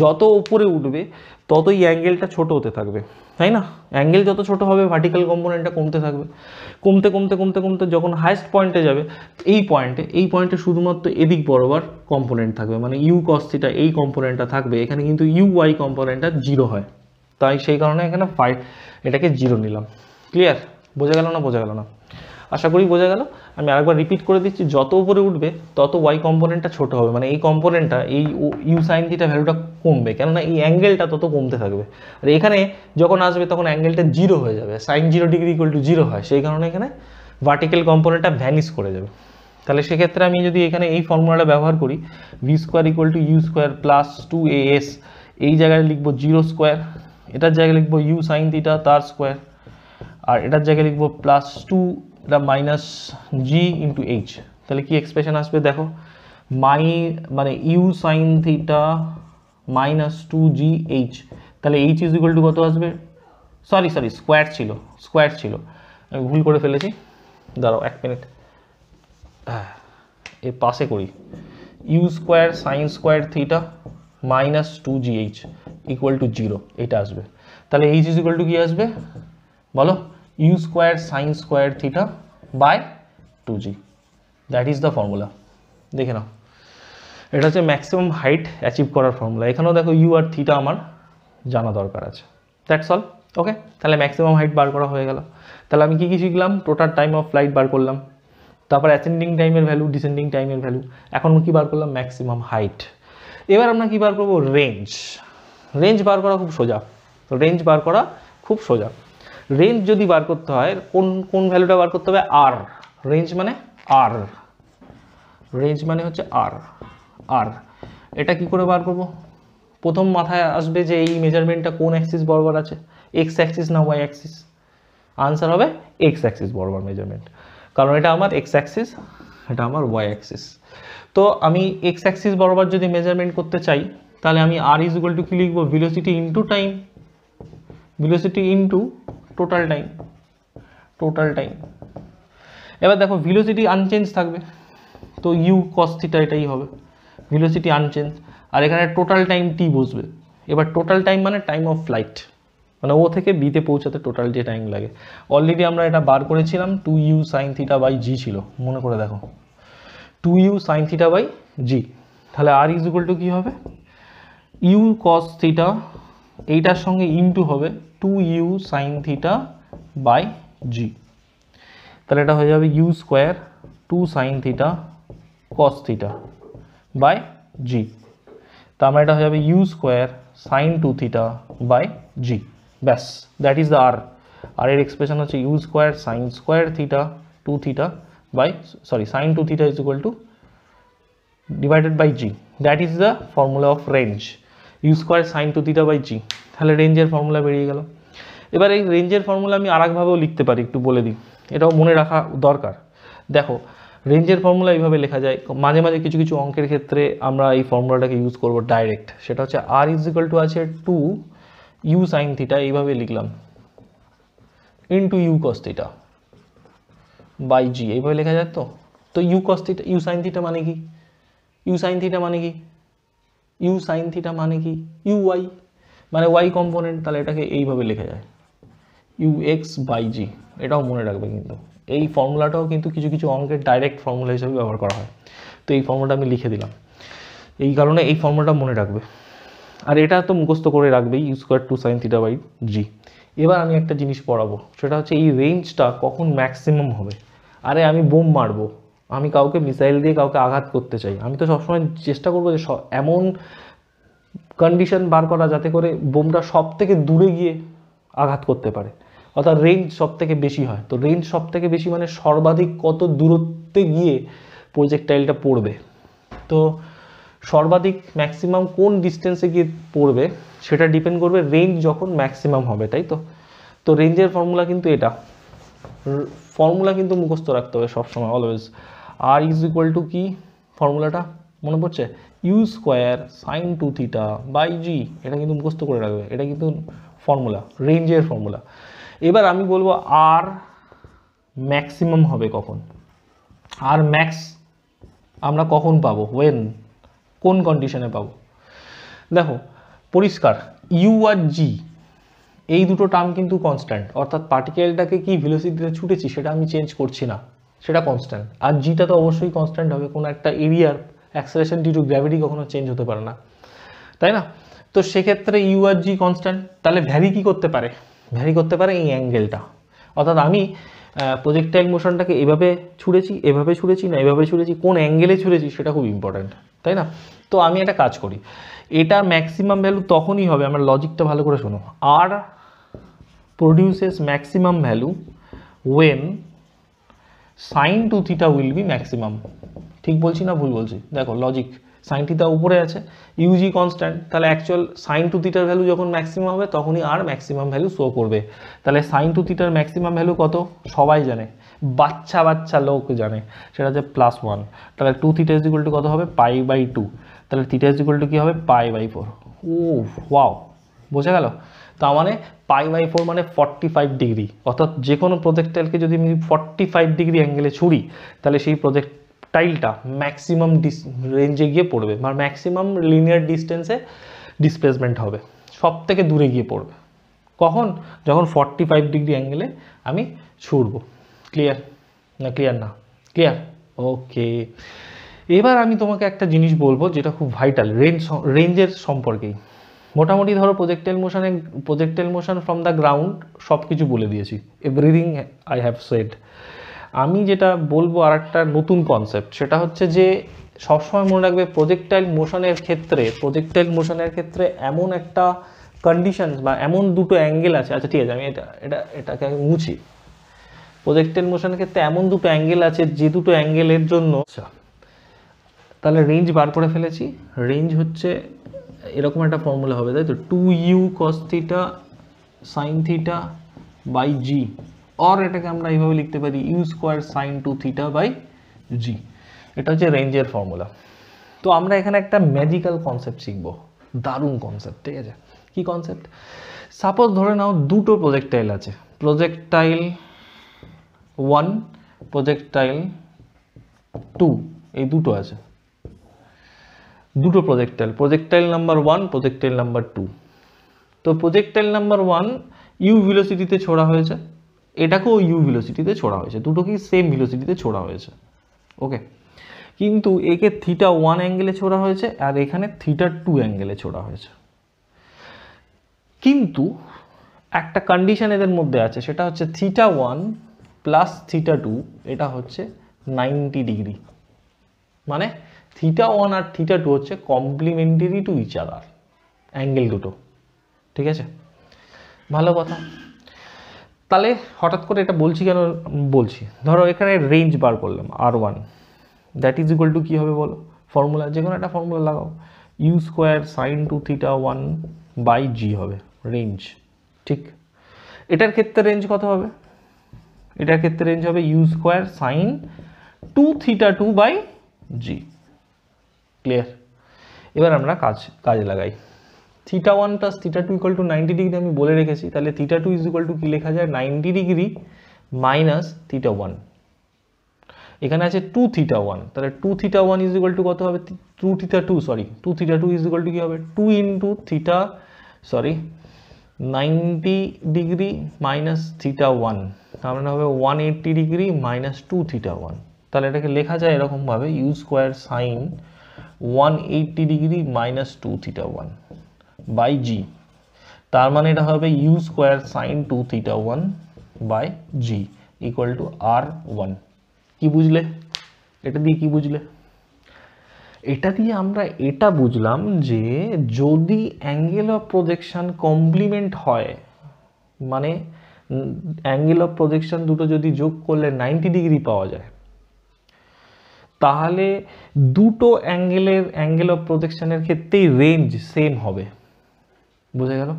যত উপরে উঠবে ততই অ্যাঙ্গেলটা ছোট হতে থাকবে তাই না অ্যাঙ্গেল যত ছোট হবে ভার্টিক্যাল কম্পোনেন্টটা কমতে থাকবে কমতে কমতে কমতে কমতে যখন হাইস্ট পয়েন্টে যাবে এই পয়েন্টে এই পয়েন্টে শুধুমাত্র এদিক বরাবর কম্পোনেন্ট থাকবে মানে ইউ কস্তিটা এই কম্পোনেন্টটা থাকবে এখানে কিন্তু ইউ ওয়াই কম্পোনেন্টটা জিরো হয় তাই সেই কারণে এখানে ফাইভ এটাকে জিরো নিলাম ক্লিয়ার বোঝা গেল না বোঝা গেল না আশা করি বোঝা গেল আমি আরেকবার রিপিট করে দিচ্ছি যত উপরে উঠবে তত ওয়াই কম্পোনেন্টটা ছোট হবে মানে এই কম্পোনেন্টটা এই ইউ সাইন থিটা ভ্যালুটা কমবে কেননা এই অ্যাঙ্গেলটা তত কমতে থাকবে আর এখানে যখন আসবে তখন অ্যাঙ্গেলটা জিরো হয়ে যাবে sine zero degree equal to zero হয় সেই কারণে এখানে ভার্টিক্যাল কম্পোনেন্টটা ভ্যানিস করে যাবে তাহলে সেক্ষেত্রে আমি যদি এখানে এই ফর্মুলাটা ব্যবহার করি v square equal to u square plus two a s এই জায়গায় লিখবো জিরো স্কোয়ার এটার জায়গায় লিখবো ইউ সাইন থিটা তার স্কোয়ার আর এটার জায়গায় লিখবো প্লাস টু এটা মাইনাস জি ইন্টু এইচ তাহলে কি এক্সপ্রেশন আসবে দেখো মাই মানে u sine theta minus two g h তাহলে এইচ ইজ ইকুয়াল টু কত আসবে সরি সরি স্কোয়ার ছিল স্কোয়ার ছিল আমি ভুল করে ফেলেছি দাঁড়াও এক মিনিট হ্যাঁ এর পাশে করি u square sine square theta minus two g h equal to zero এটা আসবে তাহলে এইচ ইজ ইকুয়াল টু কী আসবে বলো u square sin square theta by 2g that is the formula দেখে নাও এটা হচ্ছে ম্যাক্সিমাম হাইট অ্যাচিভ করার ফর্মুলা এখানেও দেখো ইউ আর থিটা আমার জানা দরকার আছে দ্যাটস অল ওকে তাহলে ম্যাক্সিমাম হাইট বার করা হয়ে গেল তাহলে আমি কী কী শিখলাম টোটাল টাইম অফ ফ্লাইট বার করলাম তারপর অ্যাসেন্ডিং টাইমের ভ্যালু ডিসেন্ডিং টাইমের ভ্যালু এখন কী বার করলাম ম্যাক্সিমাম হাইট এবার আমরা কী বার করবো রেঞ্জ রেঞ্জ বার করা খুব সোজা রেঞ্জ বার করা খুব সোজা রেঞ্জ যদি বার করতে হয় কোন কোন ভ্যালুটা বার করতে হবে আর রেঞ্জ মানে আর রেঞ্জ মানে হচ্ছে আর আর এটা কি করে বার করব প্রথম মাথায় আসবে যে এই মেজারমেন্টটা কোন অ্যাক্সিস বরাবর আছে এক্স অ্যাক্সিস না ওয়াই অ্যাক্সিস আনসার হবে এক্স অ্যাক্সিস বরাবর মেজারমেন্ট কারণ এটা আমার এক্স অ্যাক্সিস এটা আমার ওয়াই অ্যাক্সিস তো আমি এক্স অ্যাক্সিস বরাবর যদি মেজারমেন্ট করতে চাই তাহলে আমি আর ইজ ইকুয়াল টু কি লিখবো velocity into time velocity into total time total time এবার দেখো ভিলোসিটি আনচেঞ্জ থাকবে তো ইউ কস্থিটা এটাই হবে ভিলোসিটি আনচেঞ্জ আর এখানে টোটাল টাইম টি বসবে এবার টোটাল টাইম মানে টাইম অফ ফ্লাইট মানে ও থেকে বিতে পৌঁছাতে টোটাল যে টাইম লাগে অলরেডি আমরা এটা বার করেছিলাম two u sine theta by g ছিল মনে করে দেখো two u sine theta by g তাহলে আর ইজ ইকুয়াল টু কী হবে ইউ কস থিটা এইটার সঙ্গে ইনটু হবে two u sine theta by g তাহলে এটা হয়ে যাবে u square two sine theta cos theta by g তার মানে এটা হয়ে যাবে u square sine two theta by g ব্যাস দ্যাট ইজ দ্য আর আর এর এক্সপ্রেশন হচ্ছে u square sine square theta two theta by sorry sine two theta is equal to divided by g that is the formula of range u square sine two theta by g তাহলে রেঞ্জের ফর্মুলা বেরিয়ে গেল এবার এই রেঞ্জের ফর্মুলা আমি আরেকভাবেও লিখতে পারি একটু বলে দিই এটাও মনে রাখা দরকার দেখো রেঞ্জের ফর্মুলা এইভাবে লেখা যায় মাঝে মাঝে কিছু কিছু অঙ্কের ক্ষেত্রে আমরা এই ফর্মুলাটাকে ইউজ করব ডাইরেক্ট সেটা হচ্ছে আর ইজ ইকাল টু আছে টু ইউ সাইন থিটা এইভাবে লিখলাম two u cos theta by g এইভাবে লেখা যায় তো তো u cos theta u sine theta মানে কি ইউ সাইন থিটা মানে কি ইউ সাইন থিটা মানে কি ইউ ওয়াই মানে ওয়াই কম্পোনেন্ট তাহলে এটাকে এইভাবে লেখা যায় ইউ এক্স বাই জি এটাও মনে রাখবে কিন্তু এই ফর্মুলাটাও কিন্তু কিছু কিছু অঙ্কের ডাইরেক্ট ফর্মুলা হিসেবে ব্যবহার করা হয় তো এই ফর্মুলাটা আমি লিখে দিলাম এই কারণে এই ফর্মুলাটা মনে রাখবে আর এটা তো মুখস্থ করে রাখবেই u square two sine theta by g এবার আমি একটা জিনিস পড়াবো সেটা হচ্ছে এই রেঞ্জটা কখন ম্যাক্সিমাম হবে আরে আমি বোম মারবো আমি কাউকে মিসাইল দিয়ে কাউকে আঘাত করতে চাই আমি তো সবসময় চেষ্টা করবো যে এমন কন্ডিশন বার করা যাতে করে বোমটা সব থেকে দূরে গিয়ে আঘাত করতে পারে অর্থাৎ রেঞ্জ সব থেকে বেশি হয় তো রেঞ্জ সব থেকে বেশি মানে সর্বাধিক কত দূরত্বে গিয়ে প্রজেক্টাইলটা পড়বে তো সর্বাধিক ম্যাক্সিমাম কোন ডিস্টেন্সে গিয়ে পড়বে সেটা ডিপেন্ড করবে রেঞ্জ যখন ম্যাক্সিমাম হবে তাই তো তো রেঞ্জের ফর্মুলা কিন্তু এটা ফর্মুলা কিন্তু মুখস্থ রাখতে হবে সবসময় always R is equal to কি ফর্মুলাটা মনে পড়ছে u square sine two theta by g এটা কিন্তু মুখস্ত করে রাখবে এটা কিন্তু ফর্মুলা রেঞ্জের ফর্মুলা এবার আমি বলবো আর ম্যাক্সিমাম হবে কখন আর ম্যাক্স আমরা কখন পাবো ওয়েন কোন কন্ডিশনে পাবো দেখো পরিষ্কার ইউ আর জি এই দুটো টার্ম কিন্তু কনস্ট্যান্ট অর্থাৎ পার্টিকেলটাকে কি ভেলোসিটিতে ছুটেছি সেটা আমি চেঞ্জ করছি না সেটা কনস্ট্যান্ট আর জিটা তো অবশ্যই কনস্ট্যান্ট হবে কোনো একটা এরিয়ার অ্যাক্সেলেশন ডিউ টু গ্র্যাভিটি কখনো চেঞ্জ হতে পারে না তাই না তো সেক্ষেত্রে ইউ আর জি কনস্ট্যান্ট তাহলে ভ্যারি কী করতে পারে ভ্যারি করতে পারে এই অ্যাঙ্গেলটা অর্থাৎ আমি প্রজেক্টাইল মোশনটাকে এভাবে ছুঁড়েছি এভাবে ছুঁড়েছি না এভাবে ছুঁড়েছি কোন অ্যাঙ্গেলে ছুঁড়েছি সেটা খুব ইম্পর্ট্যান্ট তাই না তো আমি একটা কাজ করি এটা ম্যাক্সিমাম ভ্যালু তখনই হবে আমার লজিকটা ভালো করে শোনো R produces maximum value when sine two theta will be maximum ঠিক বলছি না ভুল বলছি দেখো লজিক সাইন থিটা উপরে আছে ইউজি কনস্ট্যান্ট তাহলে অ্যাকচুয়াল সাইন টু থিটার ভ্যালু যখন ম্যাক্সিমাম হবে তখনই আর ম্যাক্সিমাম ভ্যালু শো করবে তাহলে সাইন টু থিটার ম্যাক্সিমাম ভ্যালু কত সবাই জানে বাচ্চা বাচ্চা লোক জানে সেটা হচ্ছে প্লাস ওয়ান তাহলে two theta is equal to কত হবে পাই বাই টু তাহলে থিটা ইজ টু কী হবে পাই বাই ফোর ও ওয়াও বোঝা গেল তার মানে পাই বাই ফোর মানে ফর্টি ফাইভ ডিগ্রি অর্থাৎ যে কোনো প্রজেক্টাইলকে যদি আমি ফর্টি ফাইভ ডিগ্রি অ্যাঙ্গেলে ছুড়ি তাহলে সেই প্রজেক্টাইলটা ম্যাক্সিমাম ডিস রেঞ্জে গিয়ে পড়বে বা ম্যাক্সিমাম লিনিয়ার ডিস্টেন্সে ডিসপ্লেসমেন্ট হবে সব থেকে দূরে গিয়ে পড়বে কখন যখন ফর্টি ফাইভ ডিগ্রি অ্যাঙ্গেলে আমি ছুড়ব ক্লিয়ার না ক্লিয়ার না ক্লিয়ার ওকে এবার আমি তোমাকে একটা জিনিস বলবো যেটা খুব ভাইটাল রেঞ্জ রেঞ্জের সম্পর্কেই মোটামুটি ধরো প্রজেক্টাইল মোশনে projectile motion from the ground সব কিছু বলে দিয়েছি এভরিথিং আই হ্যাভ সেড আমি যেটা বলবো আর একটা নতুন কনসেপ্ট সেটা হচ্ছে যে সবসময় মনে রাখবে প্রজেক্টাইল মোশনের ক্ষেত্রে প্রজেক্টাইল মোশনের ক্ষেত্রে এমন একটা কন্ডিশনস বা এমন দুটো অ্যাঙ্গেল আছে আচ্ছা ঠিক আছে আমি এটা এটা এটাকে আমি মুছি প্রজেক্টাইল মোশনের ক্ষেত্রে এমন দুটো অ্যাঙ্গেল আছে যে দুটো অ্যাঙ্গেলের জন্য আচ্ছা তাহলে রেঞ্জ বার করে ফেলেছি রেঞ্জ হচ্ছে এরকম একটা ফর্মুলা হবে তাই তো two u cos theta sine theta by g or এটাকে আমরা এইভাবে লিখতে পারি u square sine two theta by g এটা হচ্ছে রেঞ্জের ফর্মুলা তো আমরা এখানে একটা ম্যাজিক্যাল কনসেপ্ট শিখবো দারুণ কনসেপ্ট ঠিক আছে কি কনসেপ্ট সাপোজ ধরে নাও দুটো প্রজেক্টাইল আছে প্রজেক্টাইল ওয়ান প্রজেক্টাইল টু এই দুটো আছে দুটো projectile projectile number one projectile number two তো প্রজেক্টাইল নাম্বার ওয়ান ইউ ভিলোসিটিতে ছোড়া হয়েছে এটাকেও ইউ ভিলোসিটিতে ছোড়া হয়েছে দুটো কি সেম ভিলোসিটিতে ছোড়া হয়েছে ওকে কিন্তু একে থিটা ওয়ান অ্যাঙ্গেলে ছোড়া হয়েছে আর এখানে থিটা টু অ্যাঙ্গেলে ছোড়া হয়েছে কিন্তু একটা কন্ডিশন এদের মধ্যে আছে সেটা হচ্ছে theta one plus theta two এটা হচ্ছে নাইনটি ডিগ্রি মানে থিটা ওয়ান আর থিটা টু হচ্ছে complementary to each other angle দুটো ঠিক আছে ভালো কথা তাহলে হঠাৎ করে এটা বলছি কেন বলছি ধরো এখানে রেঞ্জ বার করলাম R one that is equal to কী হবে বলো ফর্মুলা যে কোনো একটা ফর্মুলা লাগাও u square sine two theta one by g হবে রেঞ্জ ঠিক এটার ক্ষেত্রে রেঞ্জ কত হবে এটার ক্ষেত্রে রেঞ্জ হবে u square sine two theta two by g clear এবার আমরা কাজ কাজে লাগাই theta one plus theta two equal to ninety degree আমি বলে রেখেছি তাহলে theta two is equal to কী লেখা যায় ninety degree minus theta one এখানে আছে টু থিটা ওয়ান তাহলে two theta one is equal to কত হবে two theta two sorry two theta two is equal to কী হবে two into theta sorry ninety degree minus theta one তার মানে হবে one eighty degree minus two theta one তাহলে এটাকে লেখা যায় এরকমভাবে u square sine 180 degree minus two theta one by g তার মানে এটা হবে u square sine two theta one by g equal to R one কী বুঝলে এটা দিয়ে কি বুঝলে এটা দিয়ে আমরা এটা বুঝলাম যে যদি অ্যাঙ্গেল অফ প্রজেকশান কমপ্লিমেন্ট হয় মানে অ্যাঙ্গেল অফ প্রজেকশান দুটো যদি যোগ করলে নাইনটি ডিগ্রি পাওয়া যায় তাহলে দুটো অ্যাঙ্গেলের অ্যাঙ্গেল অফ প্রোজেকশনের ক্ষেত্রেই রেঞ্জ সেম হবে বোঝা গেল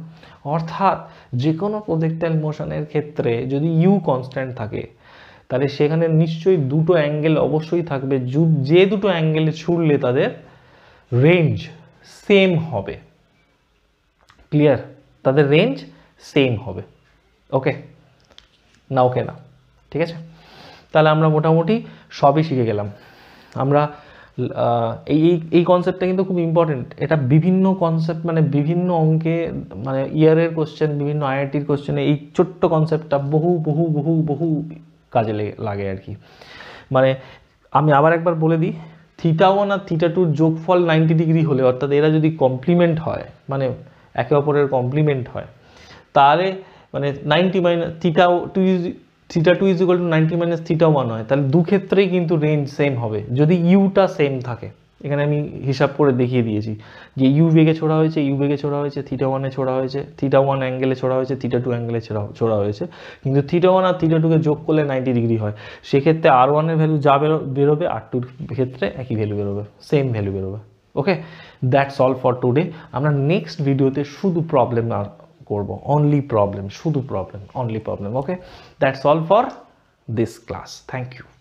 অর্থাৎ যে কোনো প্রোজেক্টাইল মোশনের ক্ষেত্রে যদি ইউ কনস্ট্যান্ট থাকে তাহলে সেখানে নিশ্চয়ই দুটো অ্যাঙ্গেল অবশ্যই থাকবে যে দুটো অ্যাঙ্গেলে ছুড়লে তাদের রেঞ্জ সেম হবে ক্লিয়ার তাদের রেঞ্জ সেম হবে ওকে না ওকে না ঠিক আছে তাহলে আমরা মোটামুটি সবই শিখে গেলাম আমরা এই এই কনসেপ্টটা কিন্তু খুব ইম্পর্টেন্ট এটা বিভিন্ন কনসেপ্ট মানে বিভিন্ন অঙ্কে মানে ইয়ারের কোশ্চেন বিভিন্ন আইআইটির কোশ্চেনে এই ছোট্ট কনসেপ্টটা বহু বহু বহু বহু কাজে লাগে আর কি মানে আমি আবার একবার বলে দিই থিটা ওয়ান আর থিটা টুর যোগফল নাইনটি ডিগ্রি হলে অর্থাৎ এরা যদি কমপ্লিমেন্ট হয় মানে একে অপরের কমপ্লিমেন্ট হয় তাহলে মানে ninety minus theta two is theta two is equal to ninety minus theta one হয় তাহলে দু ক্ষেত্রেই কিন্তু রেঞ্জ সেম হবে যদি ইউটা সেম থাকে এখানে আমি হিসাব করে দেখিয়ে দিয়েছি যে ইউ বেগে ছোড়া হয়েছে ইউ বেগে ছোড়া হয়েছে থিটা ওয়ানে ছোড়া হয়েছে থিটা ওয়ান অ্যাঙ্গেলে ছোড়া হয়েছে থিটা টু অ্যাঙ্গেলে ছোড়া ছোড়া হয়েছে কিন্তু থিটা ওয়ান আর থিটা টুকে যোগ করলে নাইনটি ডিগ্রি হয় সেক্ষেত্রে আর ওয়ানের ভ্যালু যা বেরো বেরোবে আর টুর ক্ষেত্রে একই ভ্যালু বেরোবে সেম ভ্যালু বেরোবে okay that's all for today আমরা নেক্সট ভিডিওতে শুধু প্রবলেম করব অনলি প্রবলেম শুধু problem only problem okay that's all for this class thank you